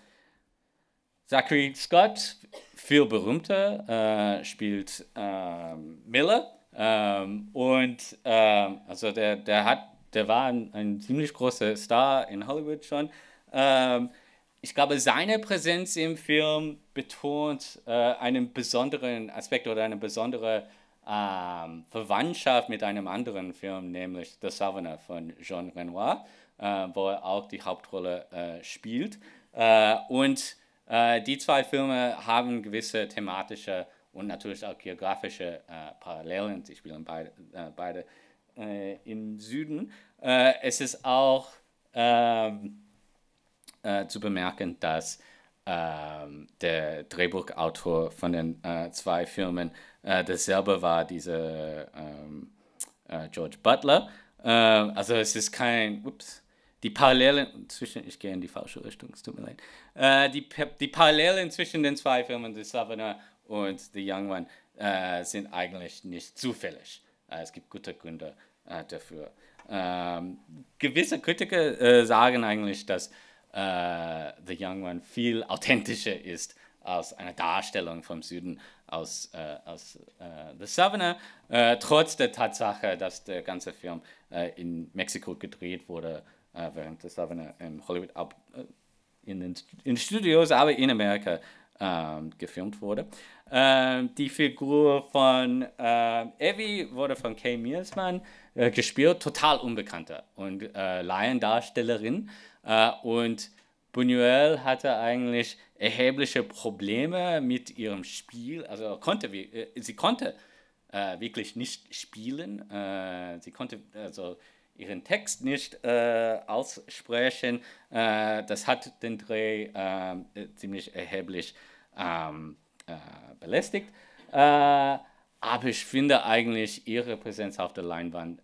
Zachary Scott, viel berühmter, äh, spielt ähm, Miller. Ähm, und ähm, also der, der hat, der war ein, ein, ziemlich großer Star in Hollywood schon. Ähm, ich glaube, seine Präsenz im Film betont äh, einen besonderen Aspekt oder eine besondere ähm, Verwandtschaft mit einem anderen Film, nämlich The Savannah von Jean Renoir, äh, wo er auch die Hauptrolle äh, spielt. Äh, und äh, die zwei Filme haben gewisse thematische und natürlich auch geografische äh, Parallelen. Sie spielen beide, beide im Süden. es ist auch. Ähm, äh, zu bemerken, dass ähm, der Drehbuchautor von den äh, zwei Filmen äh, dasselbe war, dieser ähm, äh, George Butler. Ähm, also es ist kein, ups, die Parallelen zwischen, ich gehe in die falsche Richtung, es tut mir leid. Äh, die, die Parallelen zwischen den zwei Filmen, The Savannah und The Young One, äh, sind eigentlich nicht zufällig. Äh, es gibt gute Gründe äh, dafür. Ähm, gewisse Kritiker sagen eigentlich, dass äh, The Young One viel authentischer ist als eine Darstellung vom Süden aus, äh, aus äh, The Southerner, äh, trotz der Tatsache, dass der ganze Film äh, in Mexiko gedreht wurde, äh, während The Southerner in Hollywood ab, in den in Studios, aber in Amerika ähm, gefilmt wurde. Ähm, die Figur von Evie wurde von Kay Miersman gespielt, total unbekannte und Laiendarstellerin. Darstellerin äh, und Buñuel hatte eigentlich erhebliche Probleme mit ihrem Spiel. Also konnte, äh, sie konnte äh, wirklich nicht spielen. sie konnte also ihren Text nicht aussprechen. das hat den Dreh ziemlich erheblich ähm, belästigt. aber ich finde eigentlich ihre Präsenz auf der Leinwand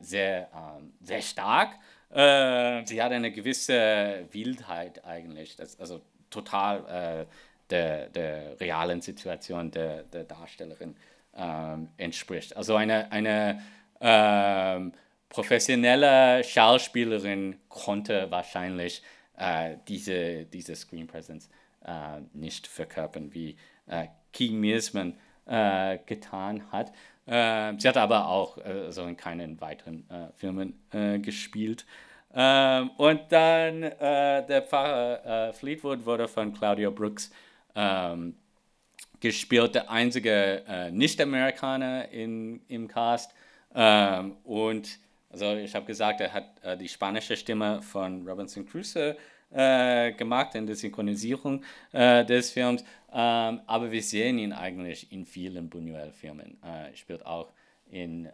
sehr, ähm, sehr stark. Äh, sie hat eine gewisse Wildheit eigentlich, das, also total äh, der, der realen Situation der, der Darstellerin äh, entspricht. Also eine, eine ähm, professionelle Schauspielerin konnte wahrscheinlich äh, diese, diese Screen Presence äh, nicht verkörpern, wie äh, King Miesman getan hat. Äh, sie hat aber auch äh, so in keinen weiteren äh, Filmen äh, gespielt. Ähm, und dann äh, der Pfarrer Fleetwood wurde von Claudia Brooks ähm, gespielt, der einzige Nicht-Amerikaner im Cast. Ähm, und also ich habe gesagt, er hat die spanische Stimme von Robinson Crusoe äh, gemacht in der Synchronisierung äh, des Films. Ähm, aber wir sehen ihn eigentlich in vielen Buñuel-Filmen. Äh, spielt auch in äh,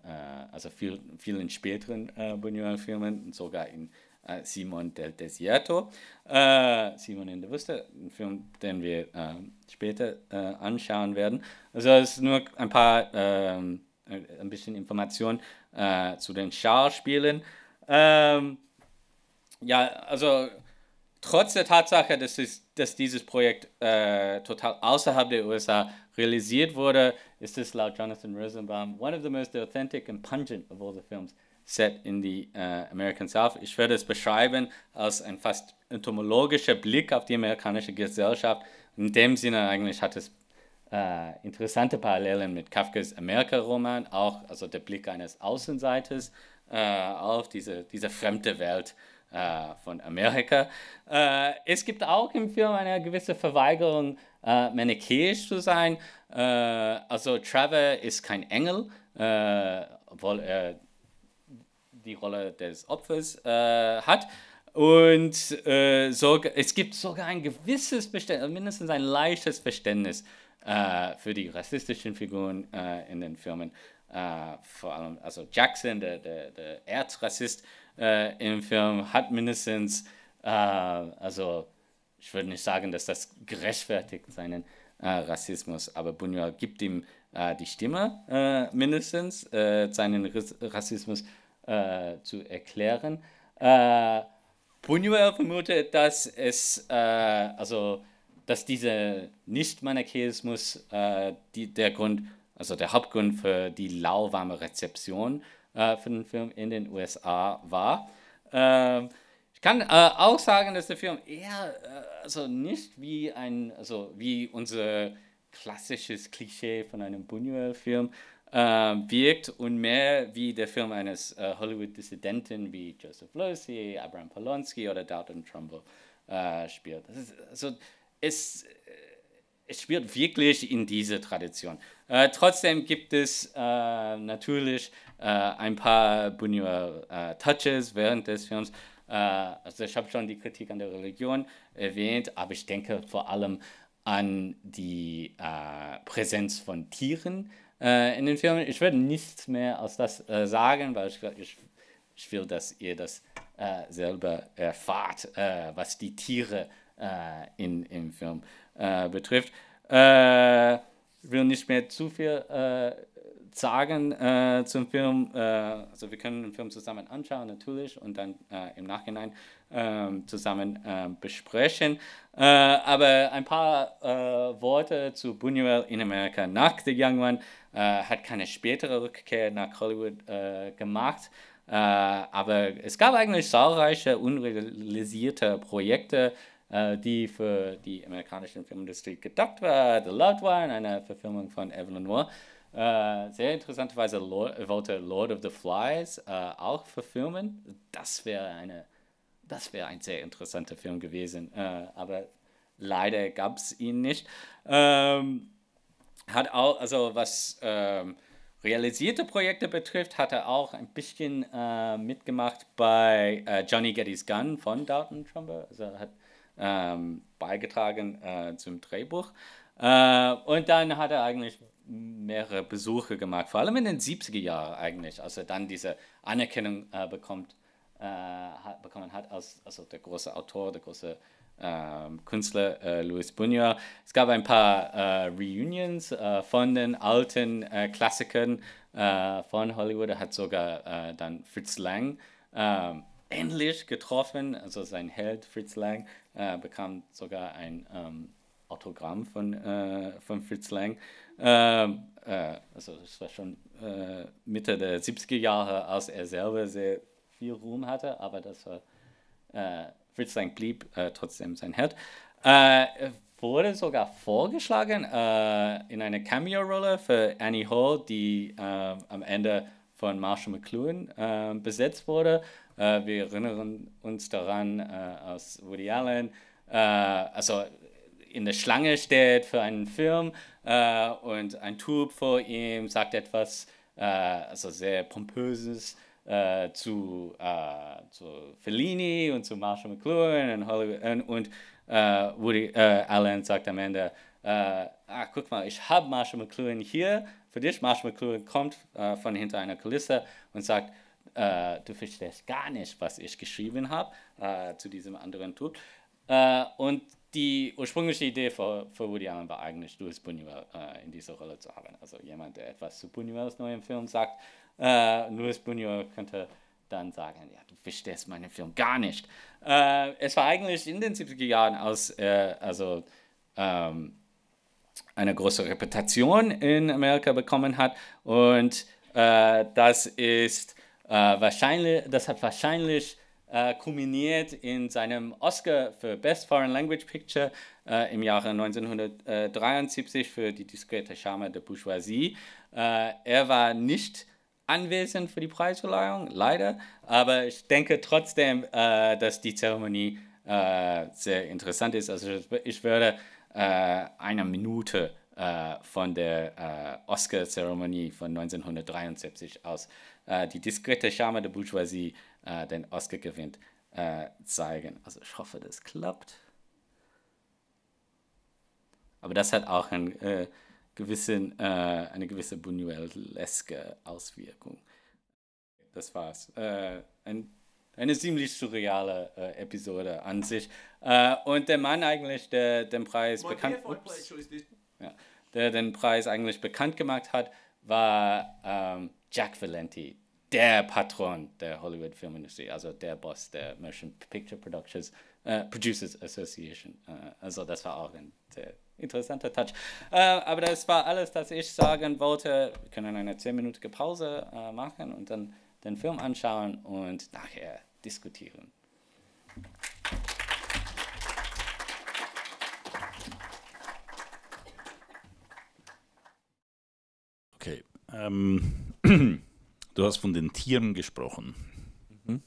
also viel, vielen späteren äh, Buñuel-Filmen, sogar in äh, Simon del Desierto. Äh, Simon in der Wüste, ein Film, den wir ähm, später äh, anschauen werden. Also es ist nur ein paar, ähm, äh, ein bisschen Information zu den Schauspielen. Ähm, ja, also trotz der Tatsache, dass, es, dass dieses Projekt äh, total außerhalb der USA realisiert wurde, ist es laut Jonathan Rosenbaum one of the most authentic and pungent of all the films set in the uh, American South. Ich würde es beschreiben als ein fast entomologischer Blick auf die amerikanische Gesellschaft. In dem Sinne eigentlich hat es äh, interessante Parallelen mit Kafkas Amerika-Roman, auch also der Blick eines Außenseiters äh, auf diese, diese fremde Welt äh, von Amerika. Äh, es gibt auch im Film eine gewisse Verweigerung, äh, manichäisch zu sein. Äh, also Trevor ist kein Engel, äh, obwohl er die Rolle des Opfers äh, hat. Und so, es gibt sogar ein gewisses Verständnis, mindestens ein leichtes Verständnis für die rassistischen Figuren in den Filmen. vor allem, also Jackson, der, der, der Erzrassist, äh, im Film hat mindestens, äh, also ich würde nicht sagen, dass das gerechtfertigt seinen äh, Rassismus, aber Buñuel gibt ihm äh, die Stimme äh, mindestens, äh, seinen Rassismus zu erklären. Buñuel vermutet, dass es, also dass dieser Nicht-Manichäismus äh, die, der Grund, also der Hauptgrund für die lauwarme Rezeption äh, für den Film in den USA war. Ähm, ich kann äh, auch sagen, dass der Film eher äh, also nicht wie ein, also wie unser klassisches Klischee von einem Buñuel-Film äh, wirkt und mehr wie der Film eines äh, Hollywood-Dissidenten wie Joseph Losey, Abraham Polonsky oder Dalton Trumbull äh, spielt. Das ist, also es es spielt wirklich in diese Tradition. Äh, trotzdem gibt es äh, natürlich äh, ein paar Buñuel äh, Touches während des Films. Äh, also ich habe schon die Kritik an der Religion erwähnt, aber ich denke vor allem an die äh, Präsenz von Tieren in den Filmen. Ich werde nichts mehr aus das sagen, weil ich, ich, ich, will, dass ihr das selber erfahrt, was die Tiere in, im Film äh, äh, betrifft. Äh, ich will nicht mehr zu viel äh, sagen äh, zum Film. Äh, also wir können den Film zusammen anschauen natürlich und dann im Nachhinein ähm, zusammen ähm, besprechen. aber ein paar Worte zu Buñuel in Amerika nach The Young One. hat keine spätere Rückkehr nach Hollywood gemacht. Äh, aber es gab eigentlich zahlreiche unrealisierte Projekte äh, die für die amerikanische Filmindustrie gedacht war, The Loved One, eine Verfilmung von Evelyn Moore. Äh, sehr interessanterweise Lord, wollte Lord of the Flies äh, auch verfilmen. Das wäre eine, das wäre ein sehr interessanter Film gewesen, äh, aber leider gab es ihn nicht. Ähm, hat auch, also was ähm, realisierte Projekte betrifft, hat er auch ein bisschen äh, mitgemacht bei äh, Johnny Getty's Gun von Dalton Trumbo. Also hat ähm, beigetragen äh, zum Drehbuch. Äh, und dann hat er eigentlich mehrere Besuche gemacht, vor allem in den 70er Jahren eigentlich, als er dann diese Anerkennung äh, bekommt, äh, hat, bekommen hat als also der große Autor, der große ähm, Künstler äh, Luis Buñuel. Es gab ein paar äh, Reunions äh, von den alten Klassikern von Hollywood. Er hat sogar dann Fritz Lang ähm, endlich getroffen. Also sein Held Fritz Lang äh, bekam sogar ein ähm, Autogramm von, äh, von Fritz Lang. Ähm, äh, also es war schon äh, Mitte der 70er Jahre, als er selber sehr viel Ruhm hatte, aber das war, äh, Fritz Lang blieb äh, trotzdem sein Held. wurde sogar vorgeschlagen in einer Cameo-Rolle für Annie Hall, die am Ende von Marshall McLuhan besetzt wurde. Äh, wir erinnern uns daran äh, aus Woody Allen, äh, also in der Schlange steht für einen Film äh, und ein Typ vor ihm sagt etwas, äh, also sehr pompöses äh, zu, zu Fellini und zu Marshall McLuhan und, Hollywood, und Woody Allen sagt am Ende, ah, guck mal, ich habe Marshall McLuhan hier für dich. Marshall McLuhan kommt von hinter einer Kulisse und sagt, äh, du verstehst gar nicht, was ich geschrieben habe äh, zu diesem anderen Tuch. Äh, und die ursprüngliche Idee für, für Woody Allen war eigentlich, Louis Buñuel äh, in dieser Rolle zu haben. Also jemand, der etwas zu Buñuels neuem Film sagt. Äh, Louis Buñuel könnte dann sagen, ja, du verstehst meinen Film gar nicht. Äh, es war eigentlich in den 70er Jahren als, also, ähm, eine große Reputation in Amerika bekommen hat. Und äh, das ist äh, wahrscheinlich, das hat wahrscheinlich äh, kulminiert in seinem Oscar für Best Foreign Language Picture äh, im Jahre 1973 für die diskrete Charme der Bourgeoisie. Äh, er war nicht anwesend für die Preisverleihung, leider, aber ich denke trotzdem, äh, dass die Zeremonie äh, sehr interessant ist. Also ich würde eine Minute von der Oscar-Zeremonie von 1973 aus äh, die diskrete Charme der Bourgeoisie äh, den Oscar gewinnt, äh, zeigen. Also ich hoffe, das klappt. Aber das hat auch einen, äh, gewissen, äh, eine gewisse Buñuel-leske Auswirkung. Das war's. Äh, ein, eine ziemlich surreale Episode an sich. und der Mann eigentlich, der den Preis Mein bekannt ups, ja, der den Preis eigentlich bekannt gemacht hat, war ähm, Jack Valenti, der Patron der Hollywood Filmindustrie, also der Boss der Motion Picture Productions, äh, Producers Association. Äh, also das war auch ein sehr interessanter Touch. Äh, aber das war alles, was ich sagen wollte. Wir können eine 10-minütige Pause äh, machen und dann den Film anschauen und nachher diskutieren. Okay, ähm, du hast von den Tieren gesprochen. Mhm.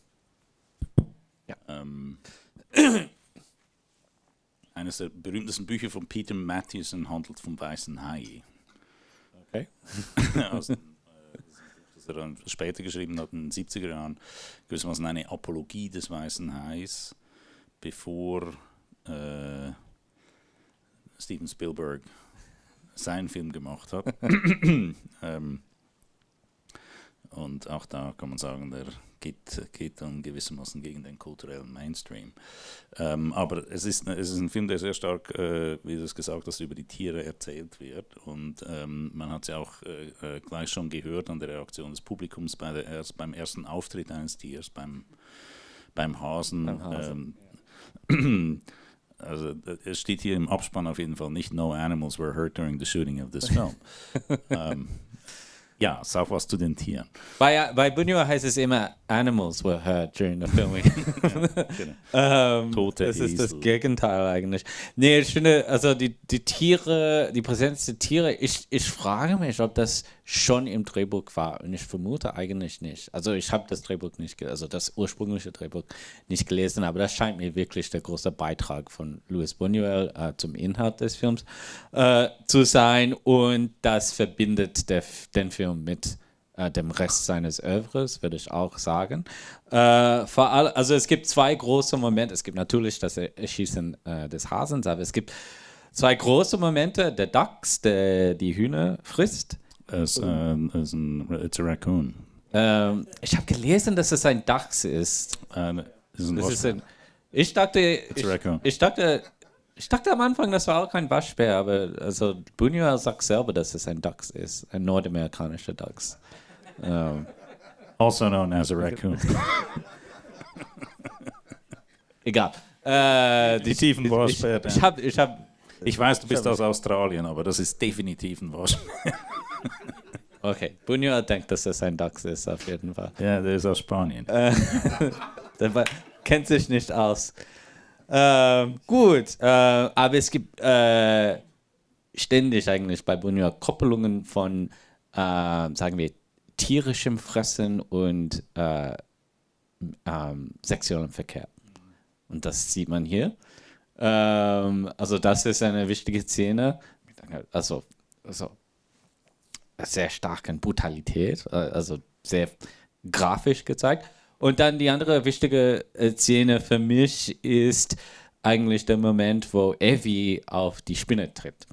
Ja. Ähm, eines der berühmtesten Bücher von Peter Matthewson handelt vom weißen Hai. Okay. also, das er dann später geschrieben hat, in den 70er Jahren, gewissermaßen eine Apologie des weißen Hais, bevor äh, Steven Spielberg seinen Film gemacht hat. ähm, und auch da kann man sagen, der geht, geht dann gewissermaßen gegen den kulturellen Mainstream. Ähm, aber es ist, es ist ein Film, der sehr stark, äh, wie du es gesagt hast, über die Tiere erzählt wird. Und ähm, man hat es ja auch äh, äh, gleich schon gehört an der Reaktion des Publikums bei der, erst, beim ersten Auftritt eines Tiers, beim, beim Hasen. Beim Hasen. Ähm, ja. Also äh, es steht hier im Abspann auf jeden Fall nicht, no animals were hurt during the shooting of this film. um, ähm, ja, sag was zu den Tieren. Bei, bei Buñuel heißt es immer, animals were hurt during the filming. ja, genau. ähm, Tote Das Esel. ist das Gegenteil eigentlich. Nee, ich finde, also die, die Tiere, die Präsenz der Tiere, ich, ich frage mich, ob das schon im Drehbuch war. Und ich vermute eigentlich nicht. Also ich habe das Drehbuch nicht, also das ursprüngliche Drehbuch nicht gelesen, aber das scheint mir wirklich der große Beitrag von Louis Buñuel äh, zum Inhalt des Films äh, zu sein. Und das verbindet der, den Film mit äh, dem Rest seines Övres, würde ich auch sagen. Äh, vor all, also es gibt zwei große Momente. Es gibt natürlich das Erschießen äh, des Hasens, aber es gibt zwei große Momente. Der Dachs, der die Hühner frisst ist, äh, uh, ist ein, it's a raccoon. Ähm, ich habe gelesen, dass es ein Dachs ist. Ähm, ist ein ist ein, ich dachte, ich, ich, dachte, ich dachte am Anfang, das war auch kein Waschbär, aber also Buñuel sagt selber, dass es ein Dachs ist, ein nordamerikanischer Dachs. Ähm, also known as a raccoon. Egal. Äh, die, tiefen Waschbär. Ich, ich, hab, ich, hab, ich weiß, du bist aus Australien, aber das ist definitiv ein Waschbär. Okay, Buñuel denkt, dass das ein Dachs ist, auf jeden Fall. Ja, der ist aus Spanien. Äh, der kennt sich nicht aus. Ähm, gut, äh, aber es gibt äh, ständig eigentlich bei Buñuel Koppelungen von, äh, sagen wir, tierischem Fressen und äh, ähm, sexuellem Verkehr. Und das sieht man hier. Ähm, also das ist eine wichtige Szene. Also, also sehr starken Brutalität, äh, also sehr grafisch gezeigt. Und dann die andere wichtige äh, Szene für mich ist eigentlich der Moment, wo Evie auf die Spinne tritt.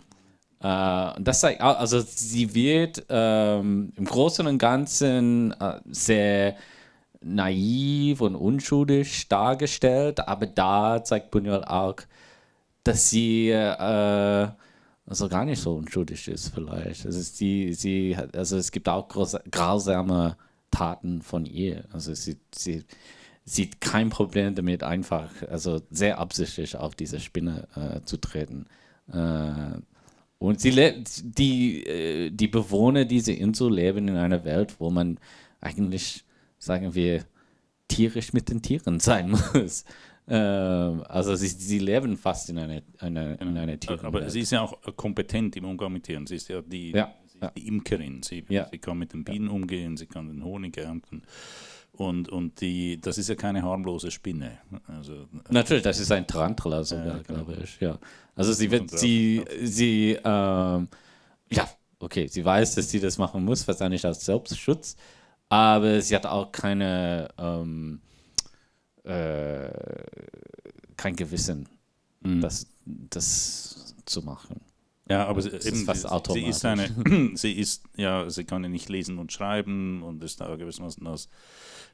Äh, und das zeigt, also sie wird ähm, im Großen und Ganzen sehr naiv und unschuldig dargestellt, aber da zeigt Buñuel auch, dass sie äh, also gar nicht so unschuldig ist vielleicht. Also sie, sie also es gibt auch grausame Taten von ihr. Also sie, sie sieht kein Problem damit, einfach, also sehr absichtlich auf diese Spinne äh, zu treten. Äh, und sie lebt, die, äh, die Bewohner dieser Insel leben in einer Welt, wo man eigentlich, sagen wir, tierisch mit den Tieren sein muss. Äh, also sie, sie leben fast in einer eine, in eine Tierenwelt. Aber sie ist ja auch äh, kompetent im Umgang mit Tieren. Sie ist ja die, ja, ist die Imkerin. Sie, ja. sie, kann mit den Bienen umgehen, sie kann den Honig ernten. Und, und die, das ist ja keine harmlose Spinne. Also, äh, Natürlich, das ist ein Tarantula sogar, genau. glaube ich. Ja. Also sie wird, sie, sie, ähm, ja, okay, sie weiß, dass sie das machen muss, wahrscheinlich als Selbstschutz, aber sie hat auch keine ähm, äh, kein Gewissen, mhm. das, das zu machen. Ja, aber sie, eben, ist fast sie, sie ist eine, sie ist, ja, sie kann ja nicht lesen und schreiben und ist da gewissermaßen als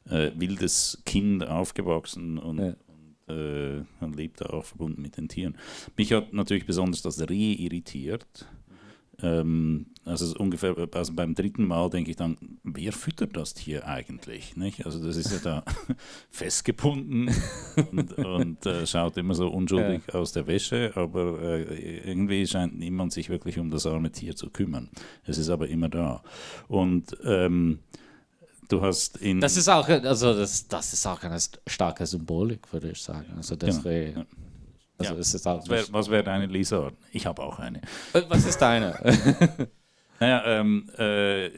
äh, wildes Kind aufgewachsen und, ja. und äh, lebt da auch verbunden mit den Tieren. Mich hat natürlich besonders das Reh irritiert ähm, also ungefähr also beim dritten Mal denke ich dann, wer füttert das Tier eigentlich? Nicht? Also das ist ja da festgebunden und, und äh, schaut immer so unschuldig ja. aus der Wäsche, aber äh, irgendwie scheint niemand sich wirklich um das arme Tier zu kümmern. Es ist aber immer da. Und ähm, du hast in... Das ist auch, also das, das ist auch eine starke Symbolik, würde ich sagen. Also deswegen... Genau. Also ja. ist es da was wäre wär deine Leseordnung? Ich habe auch eine. Äh, was ist deine? naja, ähm, äh,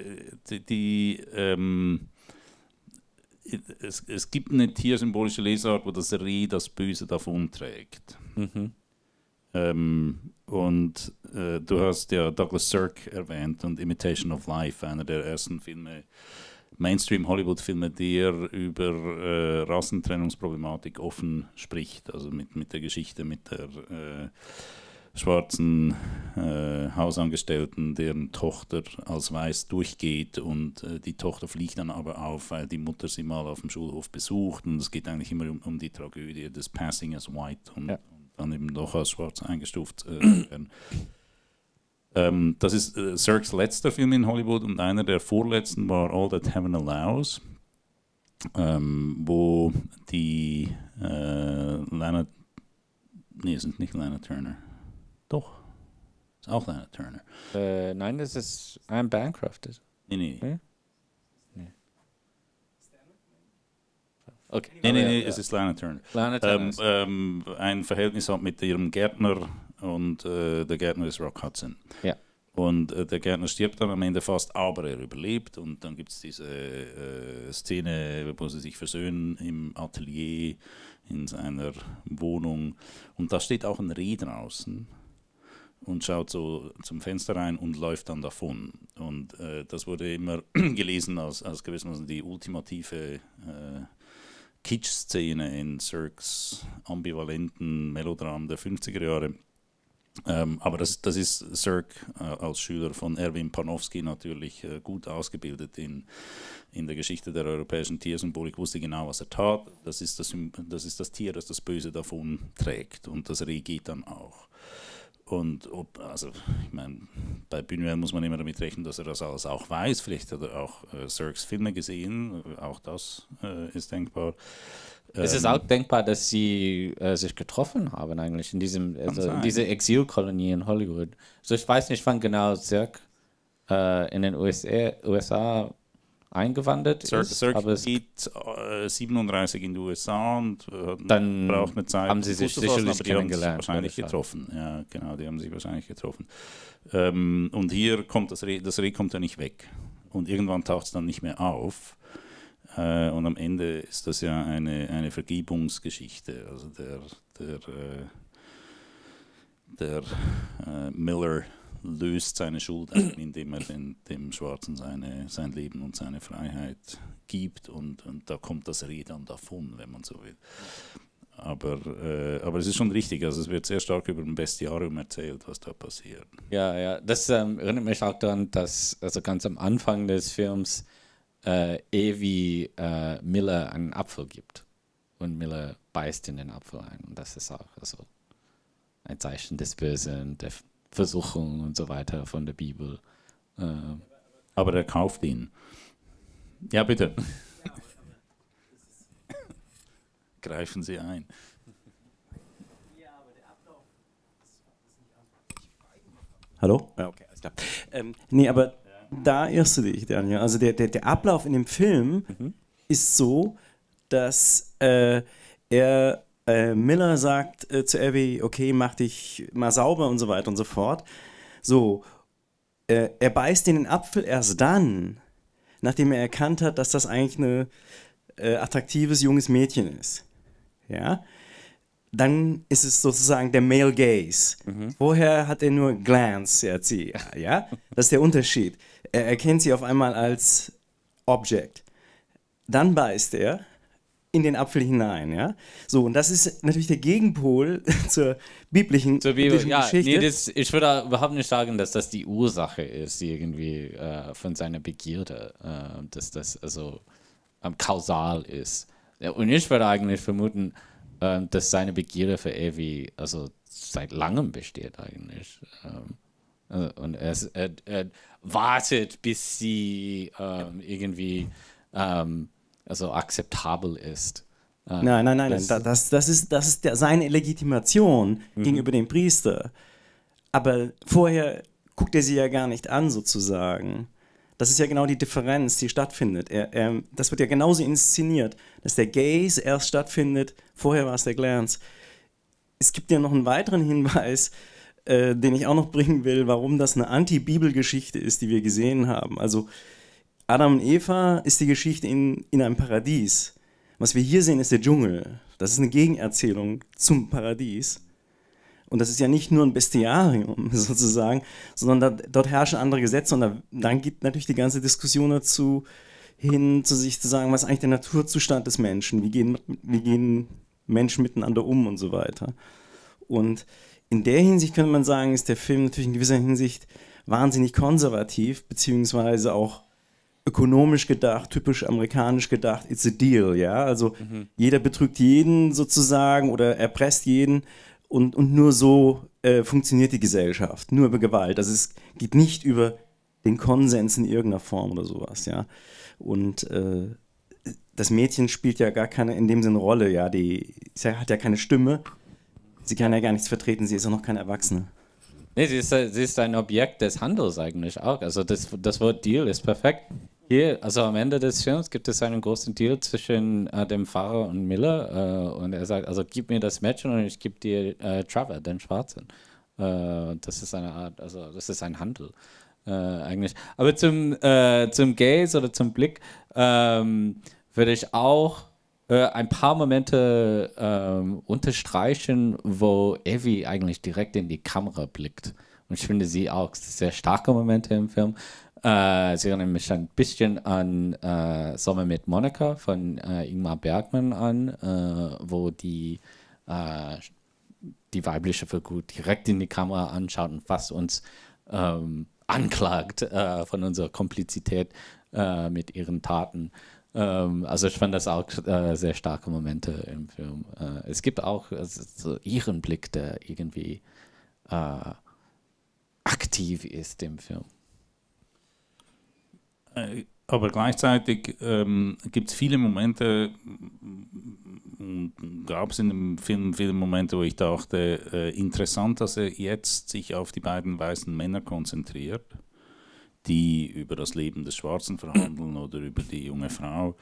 die, die ähm, es, es, gibt eine tiersymbolische Lesart, wo das Reh das Böse davonträgt. Mhm. Ähm, und äh, du hast ja Douglas Sirk erwähnt und Imitation of Life, einer der ersten Filme, Mainstream-Hollywood-Filme, der über äh, Rassentrennungsproblematik offen spricht, also mit, mit der Geschichte, mit der äh, schwarzen äh, Hausangestellten, deren Tochter als weiß durchgeht und äh, die Tochter fliegt dann aber auf, weil die Mutter sie mal auf dem Schulhof besucht und es geht eigentlich immer um, um die Tragödie des Passing as White und, ja. und dann eben doch als schwarz eingestuft äh, werden. Ähm, das ist äh, Zirks letzter Film in Hollywood und einer der vorletzten war All That Heaven Allows, ähm, wo die äh, Lana, nee, sind nicht Lana Turner, doch, ist auch Lana Turner. Äh, nein, das ist I'm Bankrupted. Nee, nee. Hm? Okay. Nein, nein, nein, es ist Lana Turner. Lana Turner. Ähm, ähm, ein Verhältnis hat mit ihrem Gärtner und äh, der Gärtner ist Rock Hudson. Ja. Und äh, der Gärtner stirbt dann am Ende fast, aber er überlebt. Und dann gibt es diese äh, Szene, wo sie sich versöhnen im Atelier, in seiner Wohnung. Und da steht auch ein Reh draußen und schaut so zum Fenster rein und läuft dann davon. Und äh, das wurde immer gelesen als, als gewissermaßen die ultimative äh, Kitsch-Szene in Cirques ambivalenten Melodram der 50er Jahre. Ähm, aber das, das ist Sirk äh, als Schüler von Erwin Panofsky natürlich äh, gut ausgebildet in, in der Geschichte der europäischen Tiersymbolik, wusste genau, was er tat. Das ist das, das ist das Tier, das das Böse davon trägt und das reagiert dann auch. Und ob, also, ich meine, bei Buñuel muss man immer damit rechnen, dass er das alles auch weiß. Vielleicht hat er auch äh, Filme gesehen, auch das äh, ist denkbar. Es ist ähm, auch denkbar, dass sie äh, sich getroffen haben eigentlich in diesem also in diese Exilkolonie in Hollywood. So ich weiß nicht, wann genau Zirk äh, in den USA, USA eingewandert Zirk, ist. Zirk aber es geht äh, 37 in die USA und äh, dann braucht eine Zeit. Haben sie sich sicherlich fassen, kennengelernt. wahrscheinlich getroffen. Ja, genau, die haben sich wahrscheinlich getroffen. Ähm, und hier kommt das Reh, das Reh kommt ja nicht weg und irgendwann taucht es dann nicht mehr auf. Äh, und am Ende ist das ja eine, eine Vergebungsgeschichte. Also der, der, äh, der äh, Miller löst seine Schuld ein, indem er den, dem Schwarzen seine, sein Leben und seine Freiheit gibt. Und, und da kommt das Reh dann davon, wenn man so will. Aber, äh, aber es ist schon richtig, also es wird sehr stark über ein Bestiarium erzählt, was da passiert. Ja, ja, das ähm, erinnert mich auch daran, dass also ganz am Anfang des Films äh, Evi eh äh, Miller einen Apfel gibt. Und Miller beißt in den Apfel ein. Und das ist auch also ein Zeichen des Bösen, der Versuchung und so weiter von der Bibel. Äh, aber er kauft ihn. Ja, bitte. Greifen Sie ein. Hallo? Ja, okay, alles klar. Ähm, nee, aber da irrst du dich, Daniel. Also der, der, der Ablauf in dem Film mhm. ist so, dass äh, er äh, Miller sagt äh, zu Abby, okay, mach dich mal sauber und so weiter und so fort. So, äh, er beißt in den Apfel erst dann, nachdem er erkannt hat, dass das eigentlich ein äh, attraktives junges Mädchen ist. Ja dann ist es sozusagen der Male Gaze. Mhm. Vorher hat er nur Glance, ja, ja, das ist der Unterschied. Er erkennt sie auf einmal als Object. Dann beißt er in den Apfel hinein, ja. So, und das ist natürlich der Gegenpol zur biblischen, zur Bibel, biblischen ja, Geschichte. Nee, das, ich würde überhaupt nicht sagen, dass das die Ursache ist, irgendwie äh, von seiner Begierde, äh, dass das also ähm, kausal ist. Und ich würde eigentlich vermuten, äh, dass seine Begierde für Evi also seit langem besteht eigentlich. Ähm, äh, und er, er, er, wartet, bis sie ähm, irgendwie ähm, also akzeptabel ist. Ähm, nein, nein, nein, das, nein. Das, das ist, das ist der, seine Legitimation mhm. gegenüber dem Priester. Aber vorher guckt er sie ja gar nicht an, sozusagen. Das ist ja genau die Differenz, die stattfindet. Er, er, das wird ja genauso inszeniert, dass der Gaze erst stattfindet, vorher war es der Glanz. Es gibt ja noch einen weiteren Hinweis, äh, den ich auch noch bringen will, warum das eine Anti-Bibel-Geschichte ist, die wir gesehen haben. Also Adam und Eva ist die Geschichte in, in einem Paradies. Was wir hier sehen, ist der Dschungel. Das ist eine Gegenerzählung zum Paradies. Und das ist ja nicht nur ein Bestiarium sozusagen, sondern da, dort herrschen andere Gesetze. Und da, dann geht natürlich die ganze Diskussion dazu hin, zu sich zu sagen, was ist eigentlich der Naturzustand des Menschen? Wie gehen, wie gehen Menschen miteinander um und so weiter? Und in der Hinsicht könnte man sagen, ist der Film natürlich in gewisser Hinsicht wahnsinnig konservativ, beziehungsweise auch ökonomisch gedacht, typisch amerikanisch gedacht, it's a deal, ja. Also mhm. jeder betrügt jeden sozusagen oder erpresst jeden und, und nur so äh, funktioniert die Gesellschaft, nur über Gewalt. Also es geht nicht über den Konsens in irgendeiner Form oder sowas, ja. Und äh, das Mädchen spielt ja gar keine in dem Sinne Rolle, ja. Die sie hat ja keine Stimme Sie kann ja gar nichts vertreten, sie ist ja noch kein Erwachsener. Nee, sie ist, sie ist ein Objekt des Handels eigentlich auch. Also das, das Wort Deal ist perfekt. Hier, also am Ende des Films gibt es einen großen Deal zwischen äh, dem Fahrer und Miller. Äh, und er sagt, also gib mir das Mädchen und ich gebe dir äh, Trevor, den Schwarzen. Äh, das ist eine Art, also das ist ein Handel äh, eigentlich. Aber zum, äh, zum Gaze oder zum Blick ähm, würde ich auch äh, ein paar Momente äh, unterstreichen, wo Evie eigentlich direkt in die Kamera blickt. Und ich finde sie auch sehr starke Momente im Film. Äh, sie erinnert mich ein bisschen an äh, Sommer mit Monika von äh, Ingmar Bergmann an, äh, wo die, äh, die weibliche Figur direkt in die Kamera anschaut und fast uns ähm, anklagt von unserer Komplizität mit ihren Taten. Ähm, also ich fand das auch äh, sehr starke Momente im Film. Äh, es gibt auch also, so ihren Blick, der irgendwie äh, aktiv ist im Film. Äh, aber gleichzeitig ähm, gibt es viele Momente, gab es in dem Film viele Momente, wo ich dachte, äh, interessant, dass er jetzt sich auf die beiden weißen Männer konzentriert die über das Leben des Schwarzen verhandeln oder über die junge Frau.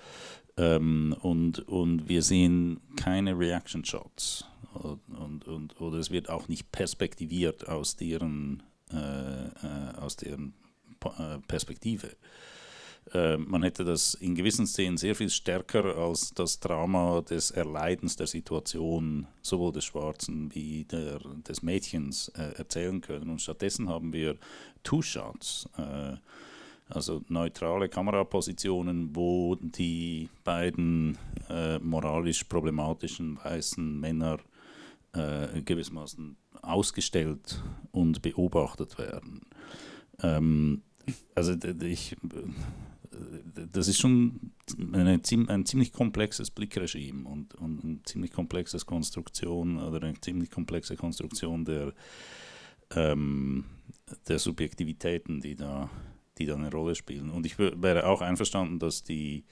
Ähm, und, und wir sehen keine Reaction Shots. Und, und, oder es wird auch nicht perspektiviert aus deren, äh, äh aus deren äh, Perspektive. Äh, man hätte das in gewissen Szenen sehr viel stärker als das Drama des Erleidens der Situation sowohl des Schwarzen wie der, des Mädchens äh, erzählen können. Und stattdessen haben wir Two-Shots. Äh, also neutrale Kamerapositionen, wo die beiden äh, moralisch problematischen weißen Männer äh, gewissermaßen ausgestellt und beobachtet werden. Ähm, also ich das ist schon eine, ein ziemlich komplexes Blickregime und, und eine ziemlich komplexe Konstruktion oder eine ziemlich komplexe Konstruktion der, ähm, der Subjektivitäten, die da, die da eine Rolle spielen. Und ich wäre auch einverstanden, dass die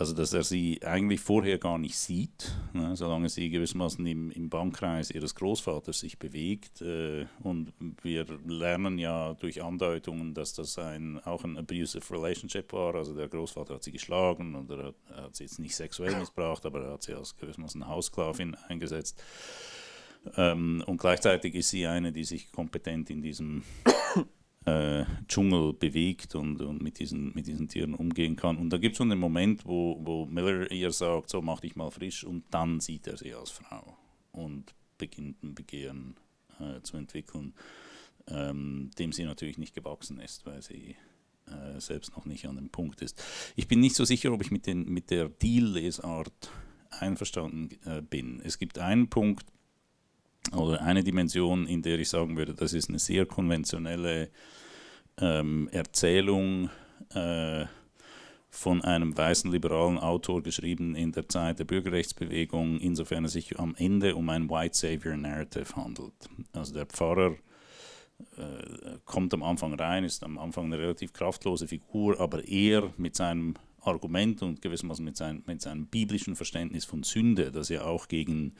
also dass er sie eigentlich vorher gar nicht sieht, ne, solange sie gewissermaßen im, im Bankkreis ihres Großvaters sich bewegt. Äh, und wir lernen ja durch Andeutungen, dass das ein, auch ein abusive Relationship war. Also der Großvater hat sie geschlagen oder hat, hat sie jetzt nicht sexuell missbraucht, aber er hat sie als gewissermaßen Hausklavin eingesetzt. Ähm, und gleichzeitig ist sie eine, die sich kompetent in diesem äh, Dschungel bewegt und, und mit, diesen, mit diesen Tieren umgehen kann. Und da gibt es schon den Moment, wo, wo Miller ihr sagt, so mach dich mal frisch und dann sieht er sie als Frau und beginnt ein Begehren äh, zu entwickeln, ähm, dem sie natürlich nicht gewachsen ist, weil sie äh, selbst noch nicht an dem Punkt ist. Ich bin nicht so sicher, ob ich mit, den, mit der Deal-Lesart einverstanden äh, bin. Es gibt einen Punkt, oder eine Dimension, in der ich sagen würde, das ist eine sehr konventionelle ähm, Erzählung äh, von einem weißen liberalen Autor geschrieben in der Zeit der Bürgerrechtsbewegung, insofern es sich am Ende um ein White Savior Narrative handelt. Also der Pfarrer äh, kommt am Anfang rein, ist am Anfang eine relativ kraftlose Figur, aber er mit seinem Argument und gewissermaßen mit, sein, mit seinem biblischen Verständnis von Sünde, das ja auch gegen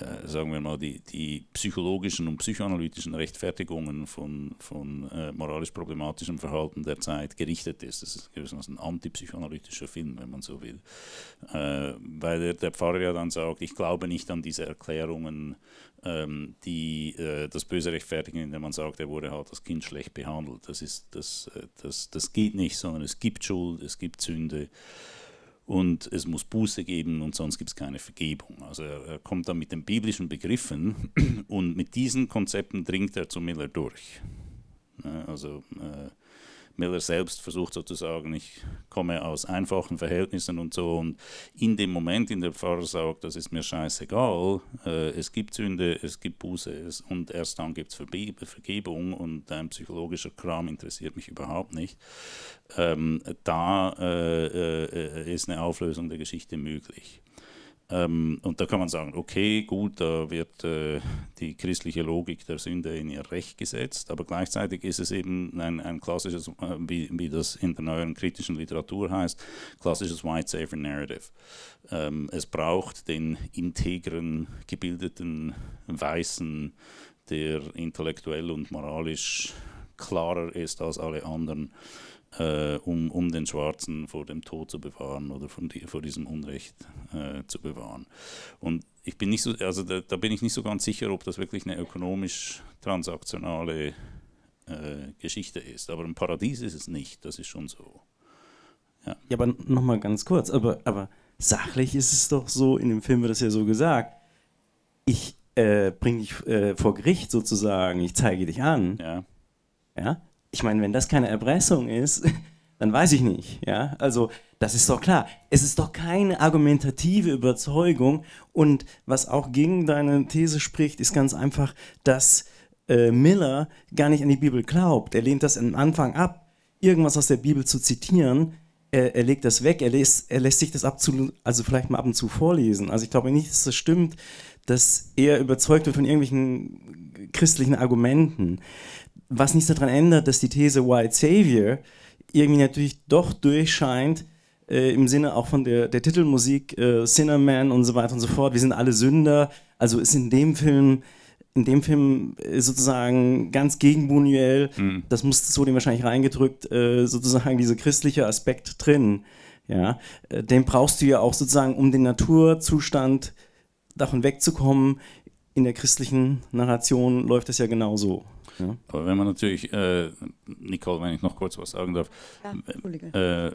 äh, sagen wir mal, die, die psychologischen und psychoanalytischen Rechtfertigungen von, von äh, moralisch problematischem Verhalten der Zeit gerichtet ist. Das ist gewissermaßen ein antipsychoanalytischer Film, wenn man so will. Äh, weil der, der Pfarrer ja dann sagt, ich glaube nicht an diese Erklärungen, ähm, die äh, das Böse rechtfertigen, indem man sagt, er wurde halt als Kind schlecht behandelt. Das, ist, das, äh, das, das geht nicht, sondern es gibt Schuld, es gibt Sünde und es muss Buße geben und sonst gibt es keine Vergebung. Also er, kommt dann mit den biblischen Begriffen und mit diesen Konzepten dringt er zu Miller durch. Ne, also äh, Miller selbst versucht sozusagen, ich komme aus einfachen Verhältnissen und so. Und in dem Moment, in dem der Pfarrer sagt, das ist mir scheißegal, äh, es gibt Sünde, es gibt Buße es, und erst dann gibt es Vergebung und ein psychologischer Kram interessiert mich überhaupt nicht. Ähm, da äh, äh, äh ist eine Auflösung der Geschichte möglich. Ähm, und da kann man sagen, okay, gut, da wird äh, die christliche Logik der Sünde in ihr Recht gesetzt, aber gleichzeitig ist es eben ein, ein klassisches, äh, wie, wie, das in der neueren kritischen Literatur heißt, klassisches White Savior Narrative. Ähm, es braucht den integren, gebildeten Weißen, der intellektuell und moralisch klarer ist als alle anderen äh, um, um den Schwarzen vor dem Tod zu bewahren oder von die, vor diesem Unrecht äh, zu bewahren. Und ich bin nicht so, also da, da, bin ich nicht so ganz sicher, ob das wirklich eine ökonomisch transaktionale äh, Geschichte ist. Aber ein Paradies ist es nicht, das ist schon so. Ja, ja aber nochmal ganz kurz, aber, aber sachlich ist es doch so, in dem Film wird das ja so gesagt, ich äh, bringe dich äh, vor Gericht sozusagen, ich zeige dich an. Ja. Ja? ich meine, wenn das keine Erpressung ist, dann weiß ich nicht. Ja? Also das ist doch klar. Es ist doch keine argumentative Überzeugung. Und was auch gegen deine These spricht, ist ganz einfach, dass äh, Miller gar nicht an die Bibel glaubt. Er lehnt das am Anfang ab, irgendwas aus der Bibel zu zitieren. Er, er legt das weg, er, lässt, er lässt sich das absolut, also vielleicht mal ab und zu vorlesen. Also ich glaube nicht, dass das stimmt, dass er überzeugt wird von irgendwelchen christlichen Argumenten was nichts daran ändert, dass die These White Savior irgendwie natürlich doch durchscheint, äh, im Sinne auch von der, der Titelmusik, äh, Cinnamon und so weiter und so fort. Wir sind alle Sünder. Also ist in dem Film, in dem Film äh, sozusagen ganz gegen Buñuel, mhm. das muss so dem wahrscheinlich reingedrückt, äh, sozusagen dieser christliche Aspekt drin. Ja, äh, den brauchst du ja auch sozusagen, um den Naturzustand davon wegzukommen. In der christlichen Narration läuft das ja genauso. Aber wenn man natürlich, äh, Nicole, wenn ich noch kurz was sagen darf, ja, äh,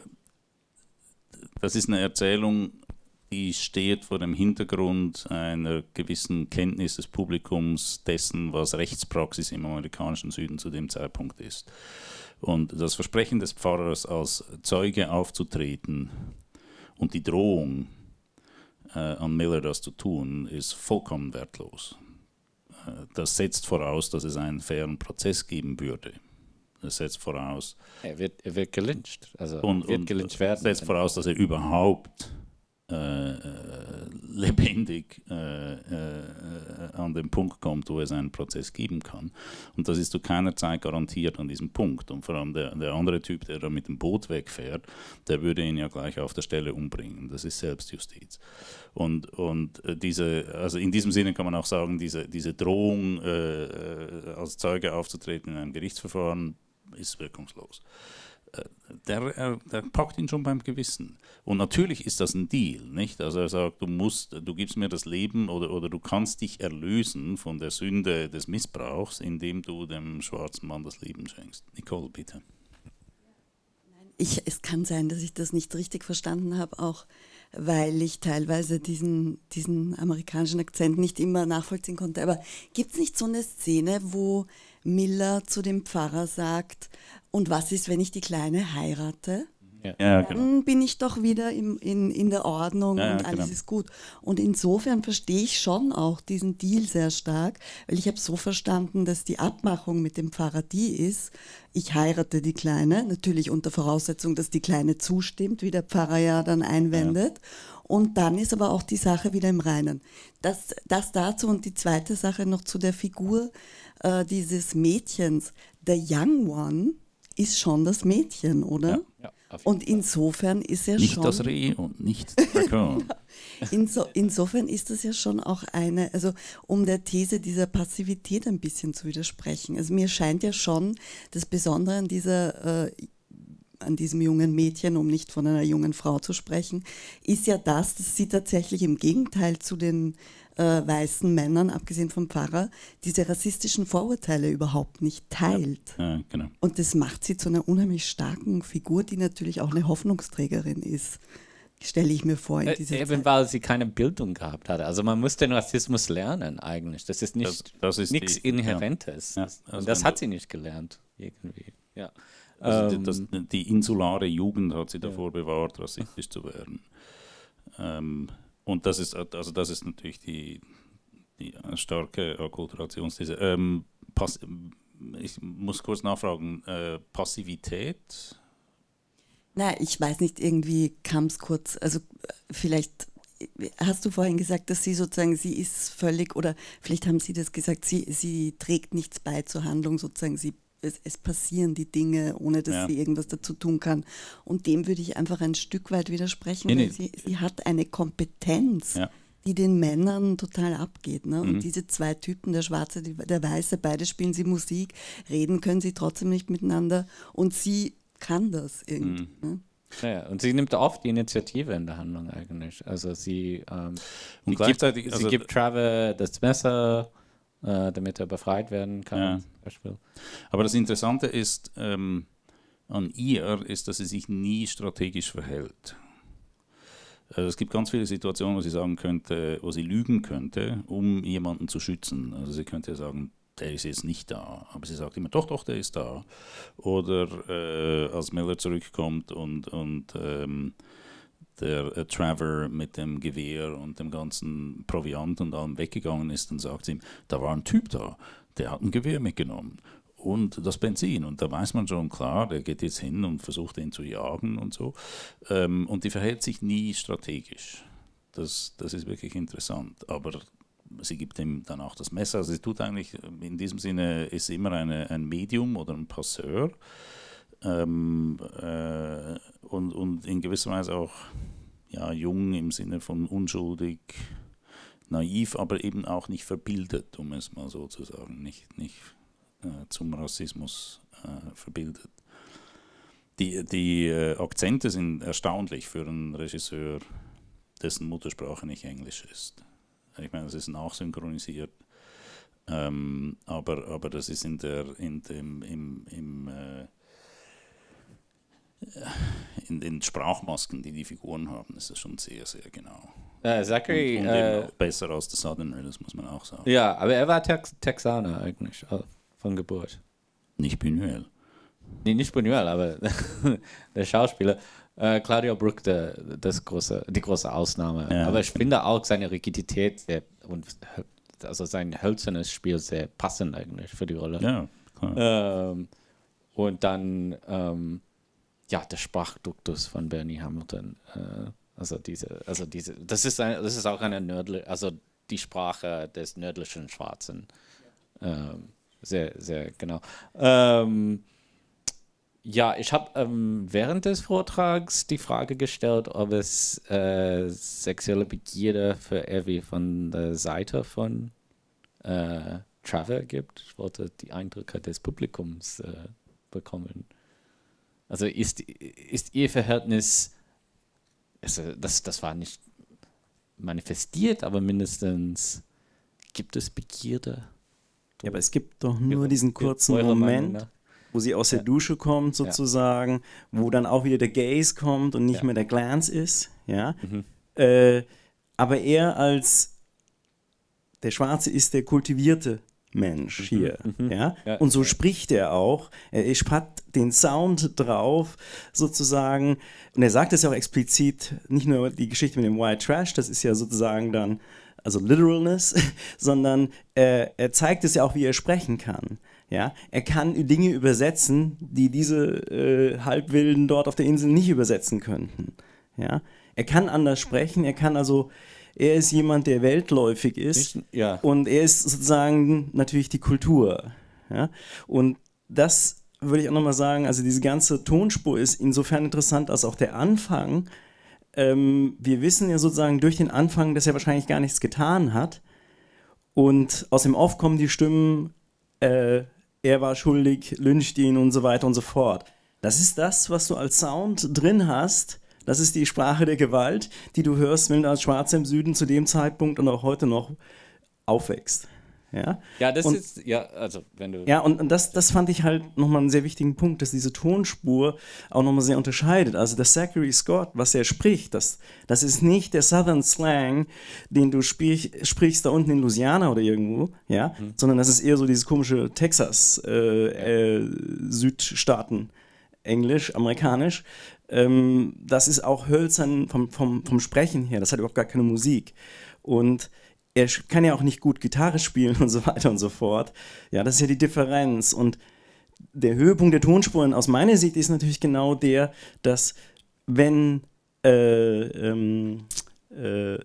das ist eine Erzählung, die steht vor dem Hintergrund einer gewissen Kenntnis des Publikums dessen, was Rechtspraxis im amerikanischen Süden zu dem Zeitpunkt ist. Und das Versprechen des Pfarrers, als Zeuge aufzutreten und die Drohung äh, an Miller das zu tun, ist vollkommen wertlos das setzt voraus, dass es einen fairen Prozess geben würde. Das setzt voraus. Er wird, er wird gelyncht. Also und, wird gelyncht werden. Setzt voraus, dass er überhaupt äh, äh, lebendig äh, an den Punkt kommt, wo es einen Prozess geben kann. Und das ist zu keiner Zeit garantiert an diesem Punkt. Und vor allem der, der andere Typ, der da mit dem Boot wegfährt, der würde ihn ja gleich auf der Stelle umbringen. Das ist Selbstjustiz. Und, und diese, also in diesem Sinne kann man auch sagen, diese, diese Drohung, äh, als Zeuge aufzutreten in einem Gerichtsverfahren, ist wirkungslos der, äh, der packt ihn schon beim Gewissen. Und natürlich ist das ein Deal, nicht? Also er sagt, du musst, du gibst mir das Leben oder, oder du kannst dich erlösen von der Sünde des Missbrauchs, indem du dem schwarzen Mann das Leben schenkst. Nicole, bitte. Ich, es kann sein, dass ich das nicht richtig verstanden habe, auch weil ich teilweise diesen, diesen amerikanischen Akzent nicht immer nachvollziehen konnte. Aber gibt es nicht so eine Szene, wo Miller zu dem Pfarrer sagt, und was ist, wenn ich die Kleine heirate? Ja, ja, genau. dann genau. bin ich doch wieder im, in, in der Ordnung ja, und alles genau. ist gut. Und insofern verstehe ich schon auch diesen Deal sehr stark, weil ich habe so verstanden, dass die Abmachung mit dem Pfarrer die ist, ich heirate die Kleine, natürlich unter Voraussetzung, dass die Kleine zustimmt, wie der Pfarrer ja dann einwendet. Und dann ist aber auch die Sache wieder im Reinen. Das, das dazu und die zweite Sache noch zu der Figur äh, dieses Mädchens, der Young One ist schon das Mädchen, oder? Ja, ja, und insofern ist er nicht schon. Nicht das Reh und nicht der genau. Inso, Insofern ist das ja schon auch eine, also um der These dieser Passivität ein bisschen zu widersprechen. Also mir scheint ja schon das Besondere an dieser. Äh, an diesem jungen Mädchen, um nicht von einer jungen Frau zu sprechen, ist ja das, dass sie tatsächlich im Gegenteil zu den äh, weißen Männern, abgesehen vom Pfarrer, diese rassistischen Vorurteile überhaupt nicht teilt. Ja, äh, genau. Und das macht sie zu einer unheimlich starken Figur, die natürlich auch eine Hoffnungsträgerin ist stelle ich mir vor. In äh, dieser Eben Zeit. weil sie keine Bildung gehabt hat. Also man muss den Rassismus lernen eigentlich. Das ist nicht das, das nichts Inhärentes. Ja. Ja, also Und das hat sie nicht gelernt irgendwie. Ja. Also ähm, das, die insulare Jugend hat sie davor bewahrt, rassistisch zu werden. Ähm, und das ist, also das ist natürlich die, die starke Okkulturationsthese. Ähm, ich muss kurz nachfragen, äh, Passivität? Na, ich weiß nicht, irgendwie kam es kurz, also äh, vielleicht äh, hast du vorhin gesagt, dass sie sozusagen, sie ist völlig, oder vielleicht haben sie das gesagt, sie, sie trägt nichts bei zur Handlung, sozusagen, sie es, es passieren die Dinge, ohne dass ja. sie irgendwas dazu tun kann. Und dem würde ich einfach ein Stück weit widersprechen, nee, nee. Sie, sie hat eine Kompetenz. Ja die den Männern total abgeht. Ne? Und mhm. diese zwei Typen, der Schwarze, der Weiße, beide spielen sie Musik, reden können sie trotzdem nicht miteinander und sie kann das irgendwie. Mhm. Ne? Naja, und sie nimmt oft die Initiative in der Handlung eigentlich. Also sie, ähm, und gleichzeitig, gibt, also, gibt Trevor das Messer äh, damit er befreit werden kann. Ja. Aber das Interessante ist, ähm, an ihr ist, dass sie sich nie strategisch verhält. Also es gibt ganz viele Situationen, wo sie sagen könnte, wo sie lügen könnte, um jemanden zu schützen. Also sie könnte sagen, der ist jetzt nicht da. Aber sie sagt immer, doch, doch, der ist da. Oder äh, als Miller zurückkommt und, und ähm, der äh, Trevor mit dem Gewehr und dem ganzen Proviant und allem weggegangen ist, dann sagt sie ihm, da war ein Typ da, der hat ein Gewehr mitgenommen und das Benzin. Und da weiß man schon, klar, der geht jetzt hin und versucht ihn zu jagen und so. Ähm, und die verhält sich nie strategisch. Das, das ist wirklich interessant. Aber sie gibt ihm dann auch das Messer. Also sie tut eigentlich, in diesem Sinne ist sie immer eine, ein Medium oder ein Passeur ähm, äh, und, und in gewisser Weise auch ja, jung im Sinne von unschuldig, naiv, aber eben auch nicht verbildet, um es mal so zu sagen, nicht, nicht äh, zum Rassismus äh, verbildet. Die, die äh, Akzente sind erstaunlich für einen Regisseur, dessen Muttersprache nicht Englisch ist. Ich meine, es ist nachsynchronisiert, ähm, aber, aber das ist in der, in dem, im, im äh, in den Sprachmasken, die die Figuren haben, ist das schon sehr, sehr genau. Ja, Zachary. Und, und äh, besser aus The Southern Raiders, muss man auch sagen. Ja, aber er war Tex Texaner eigentlich äh, von Geburt. Nicht Buñuel. Nee, nicht Buñuel, aber der Schauspieler. Äh, Claudio Brook, der, das große, die große Ausnahme. Ja. Aber ich finde auch seine Rigidität sehr, und also sein hölzernes Spiel sehr passend eigentlich für die Rolle. Ja, klar. Ähm, und dann. Ähm, ja, der Sprachduktus von Bernie Hamilton. Äh, also diese, also diese, das ist ein, das ist auch eine Nördle, also die Sprache des nördlichen Schwarzen. Ähm, sehr, sehr genau. Ähm, ja, ich habe ähm, während des Vortrags die Frage gestellt, ob es äh, sexuelle Begierde für Evie von der Seite von äh, Trevor gibt. Ich wollte die Eindrücke des Publikums äh, bekommen. Also ist, ist Verhältnis, also das, das war nicht manifestiert, aber mindestens gibt es Begierde. Ja, aber es gibt doch nur diesen kurzen Moment, wo sie aus der ja. Dusche kommt sozusagen, ja. wo mhm. dann auch wieder der Gaze kommt und nicht ja. mehr der Glance ist, ja. Mhm. Äh, aber er als der Schwarze ist der Kultivierte, Mensch mhm. hier. Mhm. Ja? ja? Und so spricht er auch. Er hat den Sound drauf, sozusagen. Und er sagt es ja auch explizit, nicht nur die Geschichte mit dem White Trash, das ist ja sozusagen dann, also Literalness, sondern äh, er zeigt es ja auch, wie er sprechen kann. Ja, er kann Dinge übersetzen, die diese äh, Halbwilden dort auf der Insel nicht übersetzen könnten. Ja, er kann anders sprechen, er kann also er ist jemand, der weltläufig ist. Ich, ja. Und er ist sozusagen natürlich die Kultur. Ja? Und das würde ich auch nochmal sagen, also diese ganze Tonspur ist insofern interessant, als auch der Anfang. Ähm, wir wissen ja sozusagen durch den Anfang, dass er wahrscheinlich gar nichts getan hat. Und aus dem Off kommen die Stimmen, äh, er war schuldig, lyncht ihn und so weiter und so fort. Das ist das, was du als Sound drin hast, das ist die Sprache der Gewalt, die du hörst, wenn du als Schwarzer im Süden zu dem Zeitpunkt und auch heute noch aufwächst. Ja, ja das und, ist, ja, also wenn du. Ja, und, und das, das fand ich halt nochmal einen sehr wichtigen Punkt, dass diese Tonspur auch nochmal sehr unterscheidet. Also der Zachary Scott, was er spricht, das, das ist nicht der Southern Slang, den du sprich, sprichst da unten in Louisiana oder irgendwo, ja, mhm. sondern das ist eher so dieses komische Texas, äh, äh, Südstaaten. Englisch, amerikanisch, ähm, das ist auch hölzern vom, vom, vom Sprechen her. Das hat überhaupt gar keine Musik. Und er kann ja auch nicht gut Gitarre spielen und so weiter und so fort. Ja, das ist ja die Differenz. Und der Höhepunkt der Tonspuren aus meiner Sicht ist natürlich genau der, dass wenn, äh, ähm, äh,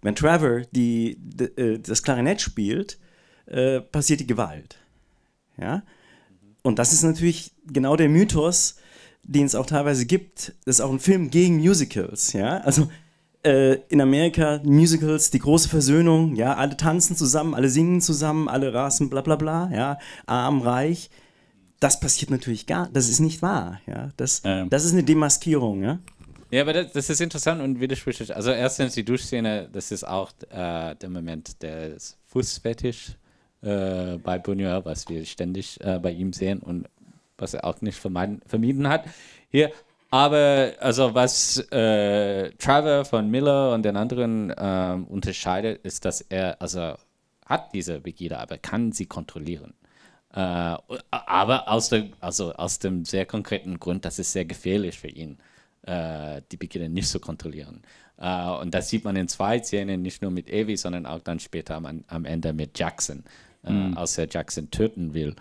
wenn Trevor die, äh, das Klarinett spielt, äh, passiert die Gewalt. Ja? Und das ist natürlich genau der Mythos, den es auch teilweise gibt, das ist auch ein Film gegen Musicals, ja. Also äh, in Amerika Musicals, die große Versöhnung, ja, alle tanzen zusammen, alle singen zusammen, alle Rassen, bla bla bla, ja, arm, reich. Das passiert natürlich gar, das ist nicht wahr, ja. Das, ähm. das ist eine Demaskierung, ja. Ja, aber das, das, ist interessant und widersprüchlich. Also erstens die Duschszene, das ist auch äh, der Moment des Fußfetisch äh, bei Buñuel, was wir ständig äh, bei ihm sehen und was er auch nicht vermieden hat. Hier, aber also was äh, Trevor von Miller und den anderen äh, unterscheidet, ist, dass er also hat diese Begierde, aber kann sie kontrollieren. Äh, aber aus dem, also aus dem sehr konkreten Grund, dass es sehr gefährlich für ihn, äh, die Begierde nicht zu kontrollieren. Uh, und das sieht man in zwei Szenen, nicht nur mit Evie, sondern auch dann später am, am Ende mit Jackson, äh, mhm. äh, als er Jackson töten will.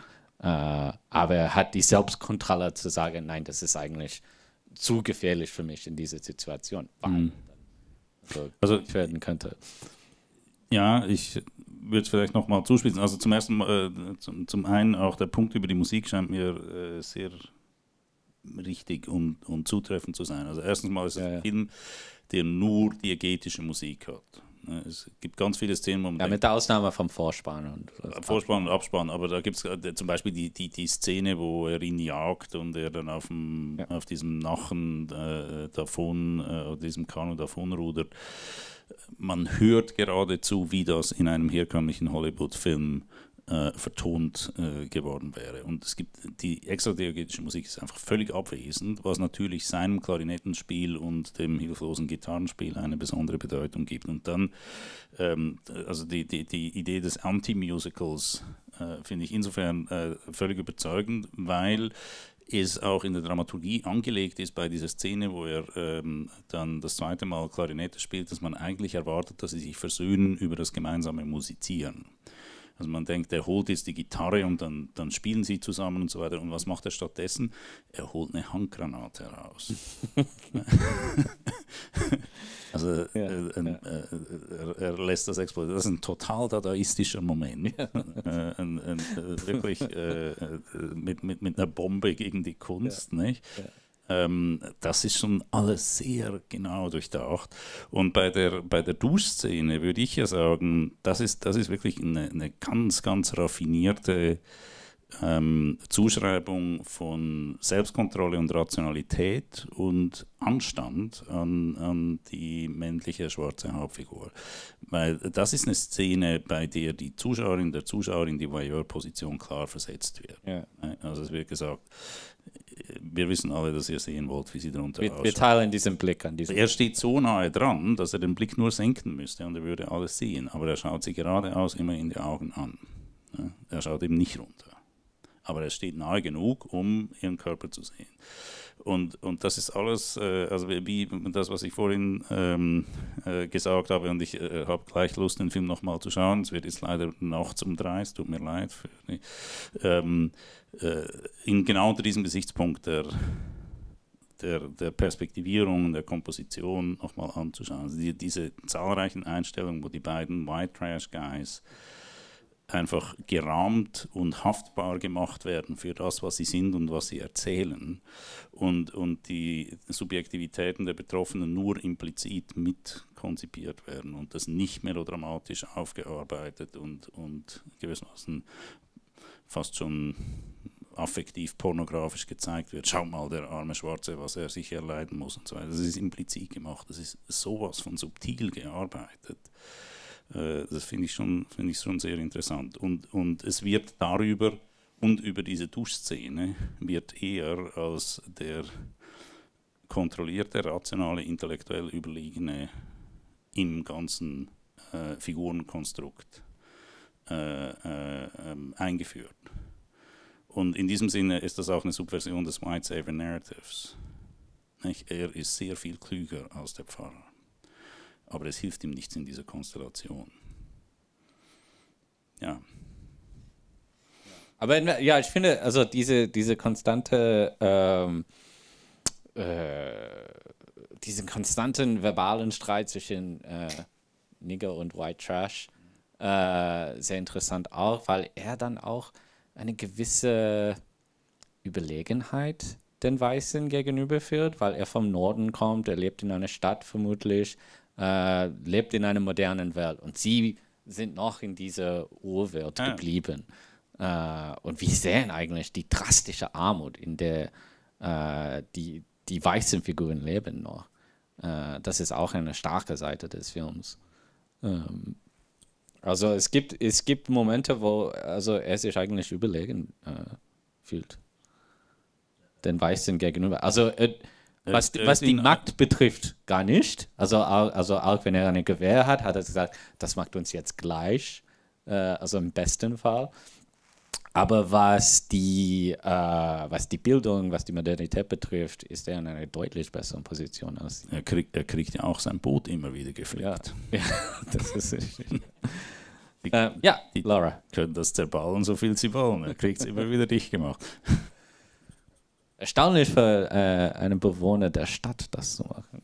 Äh, aber er hat die Selbstkontrolle zu sagen, nein, das ist eigentlich zu gefährlich für mich in dieser Situation, mhm. so also werden könnte. Ja, ich würde es vielleicht nochmal zuspitzen. Also zum ersten, äh, zum, zum einen auch der Punkt über die Musik scheint mir äh, sehr richtig und, und zutreffend zu sein. Also erstens mal ist es ja, ein ja. Film, der nur diegetische Musik hat. Ne, es gibt ganz viele Szenen, wo man Ja, denkt, mit der Ausnahme vom Vorspann. Und äh, Vorspann und Abspann, aber da gibt es äh, zum Beispiel die, die, die Szene, wo er ihn jagt und er dann auf, dem, ja. auf diesem Nachen äh, davon, äh, diesem Kanu davonrudert. Man hört geradezu, wie das in einem herkömmlichen Hollywood-Film äh, vertont äh, geworden wäre. Und es gibt die extratheoretische Musik ist einfach völlig abwesend, was natürlich seinem Klarinettenspiel und dem hilflosen Gitarrenspiel eine besondere Bedeutung gibt. Und dann, ähm, also die, die, die Idee des Anti-Musicals äh, finde ich insofern äh, völlig überzeugend, weil es auch in der Dramaturgie angelegt ist bei dieser Szene, wo er ähm, dann das zweite Mal Klarinette spielt, dass man eigentlich erwartet, dass sie sich versöhnen über das gemeinsame Musizieren. Also man denkt, er holt jetzt die Gitarre und dann, dann spielen sie zusammen und so weiter. Und was macht er stattdessen? Er holt eine Handgranate heraus. also ja, äh, äh, äh, er, lässt das explodieren. Das ist ein total dadaistischer Moment. Äh, äh, wirklich äh, mit, mit, mit einer Bombe gegen die Kunst. Ja. Nicht? Ja. Ähm, das ist schon alles sehr genau durchdacht. Und bei der, bei der Duschszene würde ich ja sagen, das ist, das ist wirklich eine, eine ganz, ganz raffinierte ähm, Zuschreibung von Selbstkontrolle und Rationalität und Anstand an, an, die männliche schwarze Hauptfigur. Weil das ist eine Szene, bei der die Zuschauerin, der Zuschauer in die Voyeur-Position klar versetzt wird. Ja. Ne? Also es wird gesagt, wir wissen alle, dass ihr sehen wollt, wie sie darunter wir, ausschaut. Wir teilen diesen Blick an diesen. Er steht so nahe dran, dass er den Blick nur senken müsste und er würde alles sehen. Aber er schaut sie geradeaus immer in die Augen an. Er schaut eben nicht runter. Aber er steht nahe genug, um ihren Körper zu sehen. Und, und das ist alles, äh, also wie das, was ich vorhin ähm, äh, gesagt habe, und ich äh, habe gleich Lust, den Film nochmal zu schauen. Es wird jetzt leider nachts um drei, es tut mir leid. Für, ne, ähm, äh, in genau unter diesem Gesichtspunkt der, der, der Perspektivierung, der Komposition nochmal anzuschauen. Also die, diese zahlreichen Einstellungen, wo die beiden White Trash Guys einfach gerahmt und haftbar gemacht werden für das, was sie sind und was sie erzählen und, und die Subjektivitäten der Betroffenen nur implizit mitkonzipiert werden und das nicht melodramatisch aufgearbeitet und, und gewissermaßen fast schon affektiv pornografisch gezeigt wird. Schau mal, der arme Schwarze, was er sich erleiden muss und so weiter. Das ist implizit gemacht, das ist sowas von subtil gearbeitet. Äh, das finde ich, schon, find ich schon sehr interessant. Und, und es wird darüber und über diese Duschszene wird eher als der kontrollierte, rationale, intellektuell überlegene im ganzen äh, Figurenkonstrukt äh, äh, ähm, eingeführt. Und in diesem Sinne ist das auch eine Subversion des White Saver Narratives. Nicht? Er ist sehr viel klüger als der Pfarrer. Aber es hilft ihm nichts in dieser Konstellation. Ja. Aber in, ja, ich finde, also diese, diese konstante, ähm, äh, diesen konstanten verbalen Streit zwischen äh, Nigger und White Trash äh, sehr interessant auch, weil er dann auch eine gewisse Überlegenheit den Weißen gegenüberführt, weil er vom Norden kommt, er lebt in einer Stadt vermutlich, äh, lebt in einer modernen Welt und sie sind noch in dieser Urwelt ah. geblieben. Äh, und wir sehen eigentlich die drastische Armut, in der äh, die, die weißen Figuren leben noch. Äh, das ist auch eine starke Seite des Films. Ähm, also es gibt, es gibt Momente, wo also er sich eigentlich überlegen äh, fühlt. Den Weißen gegenüber. Also äh, was, äh, was die äh, äh, Macht betrifft, gar nicht. Also, also auch wenn er eine Gewehr hat, hat er gesagt, das macht uns jetzt gleich. Äh, also im besten Fall. Aber was die, äh, was die Bildung, was die Modernität betrifft, ist er in einer deutlich besseren Position als. Er kriegt, er kriegt ja auch sein Boot immer wieder geflickt. Ja, ja das ist richtig. Die, äh, ja, die, Laura. Können das zerballen, so viel sie wollen. Er kriegt es immer wieder dicht gemacht erstaunlich für äh, einen Bewohner der Stadt, das zu machen.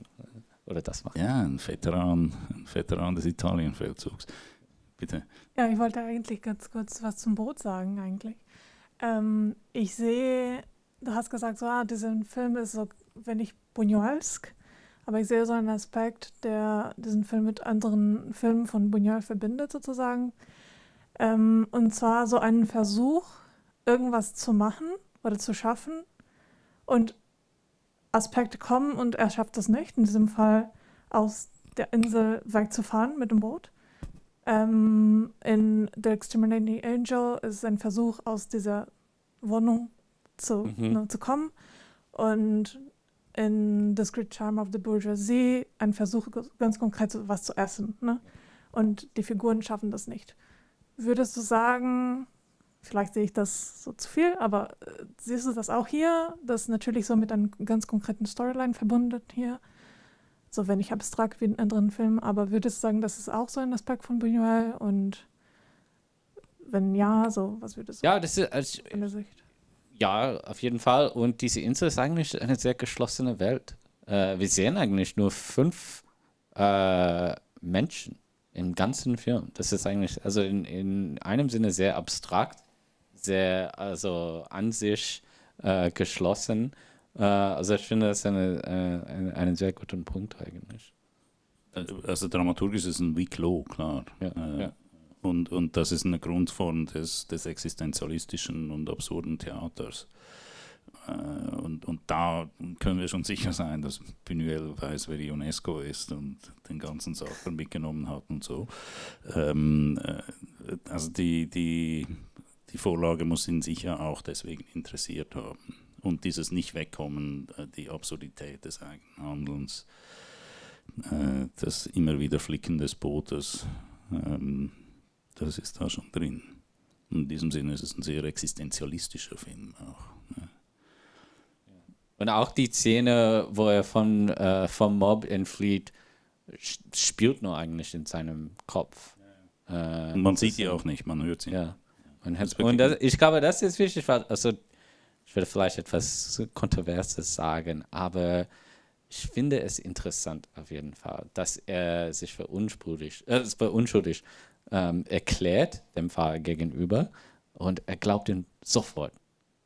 Oder das machen. Ja, ein Veteran, ein Veteran des Italienfeldzugs. Bitte. Ja, ich wollte eigentlich ganz kurz was zum Boot sagen, eigentlich. Ähm, ich sehe, du hast gesagt, so, ah, diesen Film ist so, wenn ich Buñuelsk, aber ich sehe so einen Aspekt, der diesen Film mit anderen Filmen von Buñuel verbindet, sozusagen. Ähm, und zwar so einen Versuch, irgendwas zu machen oder zu schaffen, und Aspekte kommen und er schafft es nicht, in diesem Fall aus der Insel wegzufahren mit dem Boot. Ähm, in The Exterminating Angel ist ein Versuch, aus dieser Wohnung zu, mhm. ne, zu kommen. Und in The Great Charm of the Bourgeoisie ein Versuch, ganz konkret was zu essen. Ne? Und die Figuren schaffen das nicht. Würdest du sagen, vielleicht sehe ich das so zu viel, aber äh, siehst du das auch hier? Das ist natürlich so mit einer ganz konkreten Storyline verbunden hier. So wenn ich abstrakt wie in anderen Filmen, aber würdest du sagen, das ist auch so ein Aspekt von Buñuel und wenn ja, so was würdest du Ja, das ist äh, also, in der Sicht? Ja, auf jeden Fall. Und diese Insel ist eigentlich eine sehr geschlossene Welt. Äh, wir sehen eigentlich nur fünf äh, Menschen im ganzen Film. Das ist eigentlich, also in, in einem Sinne sehr abstrakt sehr, also an sich äh, geschlossen. Äh, also ich finde das eine, äh, eine, einen sehr guten Punkt eigentlich. Also dramaturgisch ist ein Wicklow, klar. Ja, äh, ja. Und, und das ist eine Grundform des, des existenzialistischen und absurden Theaters. Äh, und, und da können wir schon sicher sein, dass Pinuel weiß, wer die UNESCO ist und den ganzen Sachen mitgenommen hat und so. Ähm, äh, also die, die, die Vorlage muss ihn sicher auch deswegen interessiert haben. Und dieses Nicht-Wegkommen, äh, die Absurdität des eigenen Handelns, äh, das immer wieder Flicken des Bootes, ähm, das ist da schon drin. In diesem Sinne ist es ein sehr existenzialistischer Film auch. Ne? Und auch die Szene, wo er von, äh, vom Mob entflieht, spürt nur eigentlich in seinem Kopf. Äh, man sieht sie auch nicht, man hört sie. Ja. Und, hat, und das, ich glaube, das ist wichtig. Also, ich würde vielleicht etwas Kontroverses sagen, aber ich finde es interessant auf jeden Fall, dass er sich für unschuldig, äh, für unschuldig ähm, erklärt, dem Fahrer gegenüber, und er glaubt ihm sofort,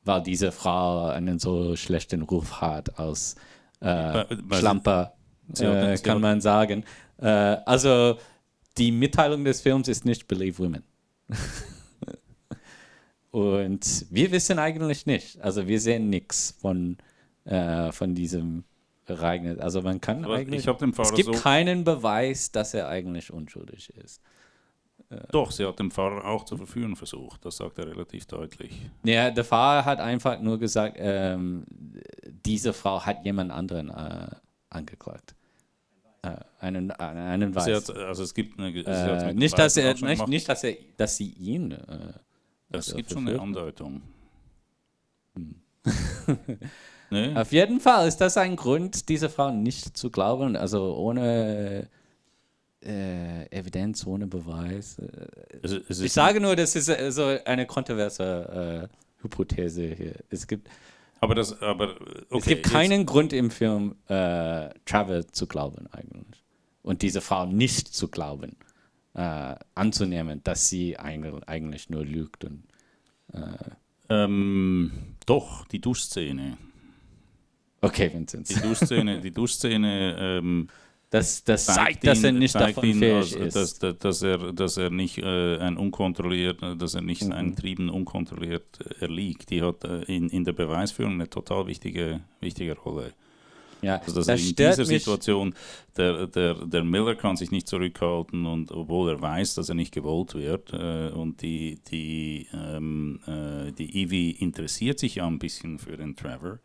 weil diese Frau einen so schlechten Ruf hat als äh, Schlamper, äh, kann man sagen. Äh, also die Mitteilung des Films ist nicht Believe Women. Und wir wissen eigentlich nicht. Also wir sehen nichts von, äh, von diesem Ereignis. Also man kann Aber eigentlich. es gibt so keinen Beweis, dass er eigentlich unschuldig ist. Äh. Doch, sie hat den Fahrer auch zu verführen versucht. Das sagt er relativ deutlich. Ja, der Fahrer hat einfach nur gesagt, ähm, diese Frau hat jemand anderen äh, angeklagt. Äh, einen, einen also Weiß. Hat, also es gibt eine, äh, nicht, dass er, nicht, nicht, dass er, dass sie ihn äh, das gibt schon eine Andeutung. Hm. Auf jeden Fall ist das ein Grund, diese Frau nicht zu glauben, also ohne äh, Evidenz, ohne Beweis. Äh, es, es ich sage nur, das ist äh, so eine kontroverse äh, Hypothese hier. Es gibt, aber das, aber, okay, es gibt keinen jetzt. Grund im Film, äh, Travel zu glauben eigentlich. Und diese Frau nicht zu glauben äh, anzunehmen, dass sie eigentlich nur lügt. Und, äh ähm, doch, die Duschszene. Okay, Vincent. Die Duschszene, die Duschszene ähm, das, das zeigt, zeigt ihn, dass er nicht davon ihn, fähig also, ist. Dass, dass, dass, er, dass er nicht äh, ein unkontrolliert, dass er nicht mhm. seinen Trieben unkontrolliert äh, erliegt. Die hat äh, in, in der Beweisführung eine total wichtige, wichtige Rolle. Ja, also das in dieser Situation, der, der, der Miller kann sich nicht zurückhalten, und obwohl er weiß, dass er nicht gewollt wird. Äh, und die, die, ähm, äh, die Evie interessiert sich ja ein bisschen für den Trevor,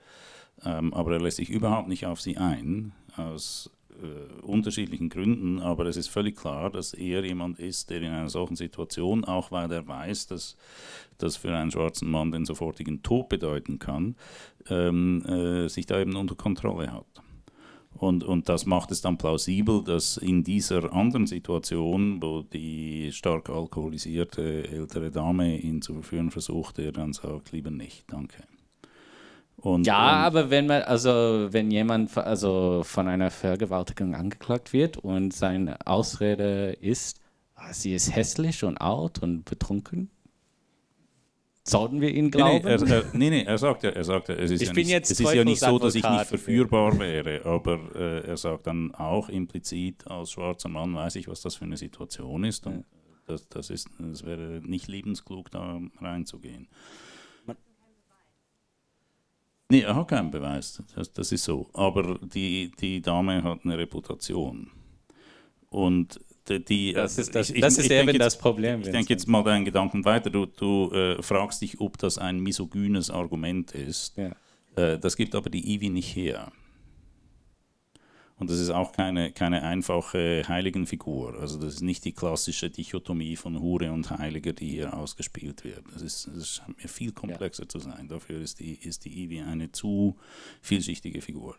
ähm, aber er lässt sich überhaupt nicht auf sie ein, aus äh, unterschiedlichen Gründen, aber es ist völlig klar, dass er jemand ist, der in einer solchen Situation, auch weil er weiß, dass das für einen schwarzen Mann den sofortigen Tod bedeuten kann, ähm, äh, sich da eben unter Kontrolle hat. Und, und das macht es dann plausibel, dass in dieser anderen Situation, wo die stark alkoholisierte ältere Dame ihn zu verführen versucht, er dann sagt, lieber nicht, danke. Und, ja, und aber wenn man, also wenn jemand also von einer Vergewaltigung angeklagt wird und seine Ausrede ist, ah, sie ist hässlich und alt und betrunken, sollten wir ihn glauben? Nee, nee, er, er, nee, nee, er sagt ja, er sagt ja, es ist, ich ja, bin nicht, jetzt es ist ja nicht so, dass ich nicht verführbar wäre, aber äh, er sagt dann auch implizit, als schwarzer Mann weiß ich, was das für eine Situation ist und ja. das, das, ist, das wäre nicht lebensklug, da reinzugehen. Nee, er hat keinen Beweis, das, das ist so. Aber die, die Dame hat eine Reputation. Und die, das ist, äh, das, ich, das ich, ist ich eben jetzt, das Problem. Ich denke jetzt mal deinen Gedanken weiter. Du, du äh, fragst dich, ob das ein misogynes Argument ist. Ja. Äh, das gibt aber die IWI nicht her. Und das ist auch keine, keine einfache Heiligenfigur. Also das ist nicht die klassische Dichotomie von Hure und Heiliger, die hier ausgespielt wird. Das, ist, das scheint mir viel komplexer ja. zu sein. Dafür ist die, ist die Ivy eine zu vielschichtige Figur.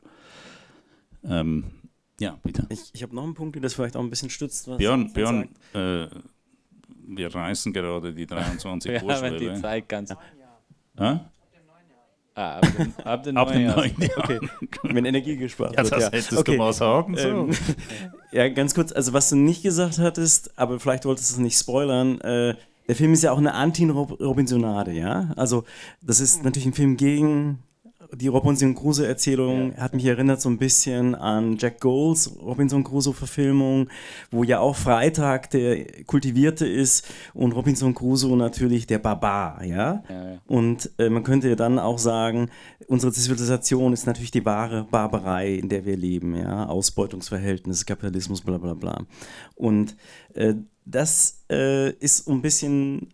Ähm, ja, bitte. Ich, ich habe noch einen Punkt, der das vielleicht auch ein bisschen stützt. Björn, Björn äh, wir reißen gerade die 23 Uhr. ja, wenn die Zeit ganz... Ja. Ja? Ah, ab dem, ab dem ab neuen, Jahr. neuen Jahr. Okay. Wenn Energie gespart ja, wird. Das ja. hättest okay. du mal sagen ähm, so. ja, ganz kurz, also was du nicht gesagt hattest, aber vielleicht wolltest du es nicht spoilern, äh, der Film ist ja auch eine Anti-Robinsonade, ja? Also das ist natürlich ein Film gegen die Robinson Crusoe-Erzählung ja. hat mich erinnert so ein bisschen an Jack Goals Robinson Crusoe-Verfilmung, wo ja auch Freitag der Kultivierte ist und Robinson Crusoe natürlich der Barbar. Ja? ja, ja. Und äh, man könnte dann auch sagen, unsere Zivilisation ist natürlich die wahre Barbarei, in der wir leben. Ja? Ausbeutungsverhältnisse, Kapitalismus, bla bla bla. Und äh, das äh, ist ein bisschen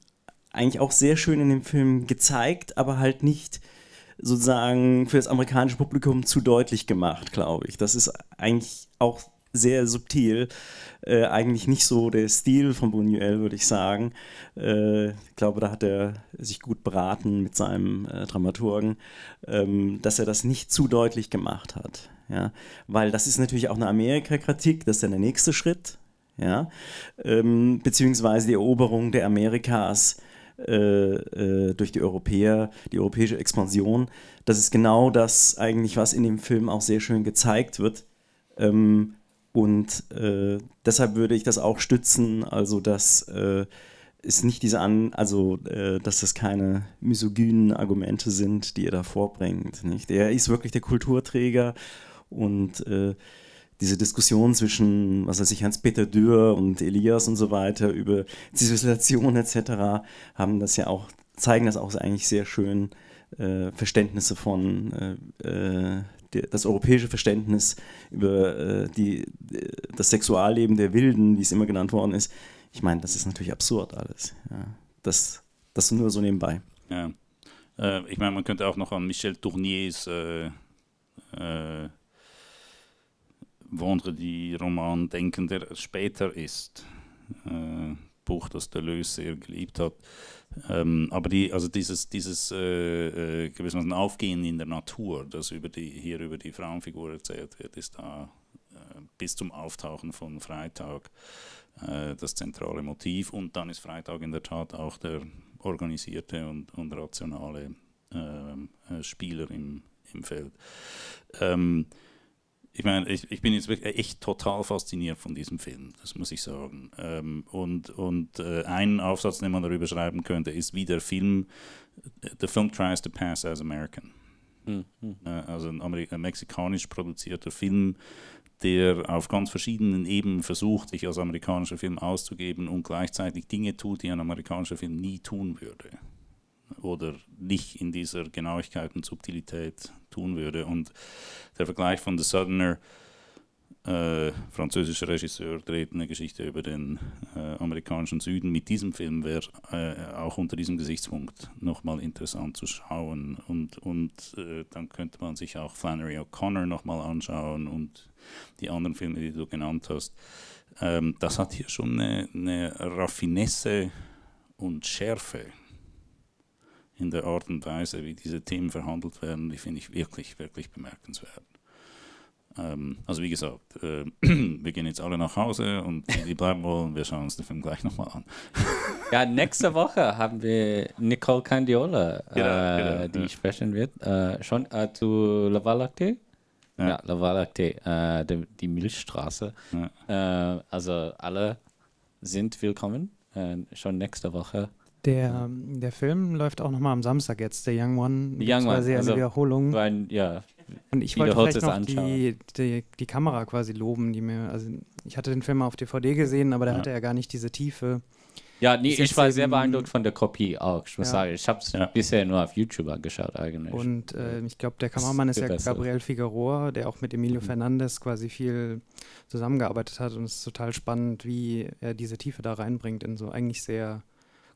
eigentlich auch sehr schön in dem Film gezeigt, aber halt nicht sozusagen für das amerikanische Publikum zu deutlich gemacht, glaube ich. Das ist eigentlich auch sehr subtil. Äh, eigentlich nicht so der Stil von Buñuel, würde ich sagen. Äh, ich glaube, da hat er sich gut beraten mit seinem äh, Dramaturgen, ähm, dass er das nicht zu deutlich gemacht hat. Ja? Weil das ist natürlich auch eine Amerika-Kritik, das ist dann der nächste Schritt. Ja? Ähm, beziehungsweise die Eroberung der Amerikas äh, äh, durch die Europäer, die europäische Expansion. Das ist genau das eigentlich, was in dem Film auch sehr schön gezeigt wird. Ähm, und äh, deshalb würde ich das auch stützen, also dass äh, es nicht diese an, also äh, dass das keine misogynen Argumente sind, die er da vorbringt. Nicht? Er ist wirklich der Kulturträger und äh, diese Diskussion zwischen, was weiß ich, Hans-Peter Dürr und Elias und so weiter über Zivilisation etc. haben das ja auch, zeigen das auch eigentlich sehr schön, äh, Verständnisse von, äh, äh die, das europäische Verständnis über äh, die, äh, das Sexualleben der Wilden, wie es immer genannt worden ist. Ich meine, das ist natürlich absurd alles. Ja. Das, das nur so nebenbei. Ja. Äh, ich meine, man könnte auch noch an Michel Tourniers Vendredi-Roman denken, der später ist. Äh, Buch, das Deleuze sehr geliebt hat. Ähm, aber die, also dieses, dieses äh, äh, gewissermaßen Aufgehen in der Natur, das über die, hier über die Frauenfigur erzählt wird, ist da äh, bis zum Auftauchen von Freitag äh, das zentrale Motiv. Und dann ist Freitag in der Tat auch der organisierte und, und rationale ähm, äh, Spieler im, im Feld. Ähm, ich meine, ich, ich, bin jetzt wirklich echt total fasziniert von diesem Film, das muss ich sagen. Ähm, und und äh, einen Aufsatz, den man darüber schreiben könnte, ist wie der Film, äh, The Film Tries to Pass as American. Mhm. Äh, also ein, Ameri ein mexikanisch produzierter Film, der auf ganz verschiedenen Ebenen versucht, sich als amerikanischer Film auszugeben und gleichzeitig Dinge tut, die ein amerikanischer Film nie tun würde oder nicht in dieser Genauigkeit und Subtilität tun würde. Und der Vergleich von The Southerner, äh, französischer Regisseur, dreht eine Geschichte über den äh, amerikanischen Süden. Mit diesem Film wäre äh, auch unter diesem Gesichtspunkt nochmal interessant zu schauen. Und, und äh, dann könnte man sich auch Flannery O'Connor nochmal anschauen und die anderen Filme, die du genannt hast. Ähm, das hat hier schon eine, eine Raffinesse und Schärfe in der Art und Weise, wie diese Themen verhandelt werden, die finde ich wirklich, wirklich bemerkenswert. Ähm, also wie gesagt, äh, wir gehen jetzt alle nach Hause und die, bleiben wollen, wir schauen uns den Film gleich nochmal an. ja, nächste Woche haben wir Nicole Candiola, genau, genau äh, genau, die ja. sprechen wird. Äh, schon äh, zu Lavalacte? Ja, ja Lavalacte, äh, die, die, Milchstraße. Ja. Äh, also alle sind willkommen. schon nächste Woche. Der, der Film läuft auch nochmal am Samstag jetzt, der Young One. The Young One. Also eine Wiederholung. Ein, ja, und ich wollte vielleicht noch die, die, die, Kamera quasi loben, die mir, also ich hatte den Film auf DVD gesehen, aber da ja. hatte er gar nicht diese Tiefe. Ja, nee, ich war sehr beeindruckt von der Kopie auch. Ich muss ja. sagen, ich habe es ja. bisher nur auf YouTuber geschaut eigentlich. Und äh, ich glaube, der Kameramann ist, ist ja besser. Gabriel Figueroa, der auch mit Emilio mhm. Fernandes quasi viel zusammengearbeitet hat. Und es ist total spannend, wie er diese Tiefe da reinbringt in so eigentlich sehr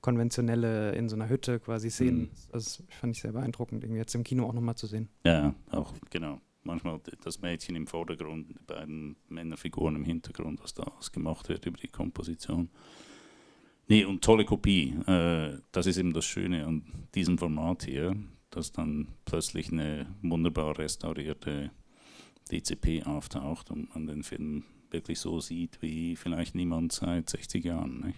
konventionelle in so einer Hütte quasi Szenen. Mhm. Das fand ich sehr beeindruckend, irgendwie jetzt im Kino auch nochmal zu sehen. Ja, auch genau. Manchmal das Mädchen im Vordergrund, die beiden Männerfiguren im Hintergrund, was da ausgemacht wird über die Komposition. Nee, und tolle Kopie. Äh, das ist eben das Schöne an diesem Format hier, dass dann plötzlich eine wunderbar restaurierte DCP auftaucht und man den Film wirklich so sieht wie vielleicht niemand seit 60 Jahren. Nicht?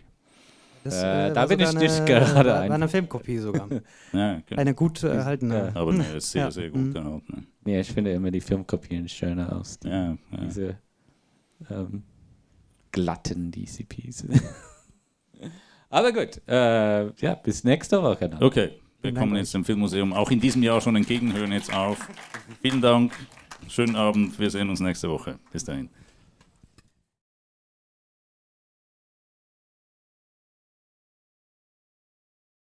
Das, äh, äh da bin ich eine, nicht gerade war, ein. Eine Filmkopie sogar. ja, okay. Genau. Eine gut erhaltene. Äh, ja. Aber nee, ist sehr, ja. sehr gut mhm. gehalten. Ne? Ja, ich finde immer die Filmkopien schöner aus. Die, ja, Diese ähm, glatten DCPs. Aber gut, äh, ja, bis nächste Woche dann. Okay, wir kommen jetzt dem Filmmuseum auch in diesem Jahr schon entgegen, hören jetzt auf. Vielen Dank, schönen Abend, wir sehen uns nächste Woche. Bis dahin.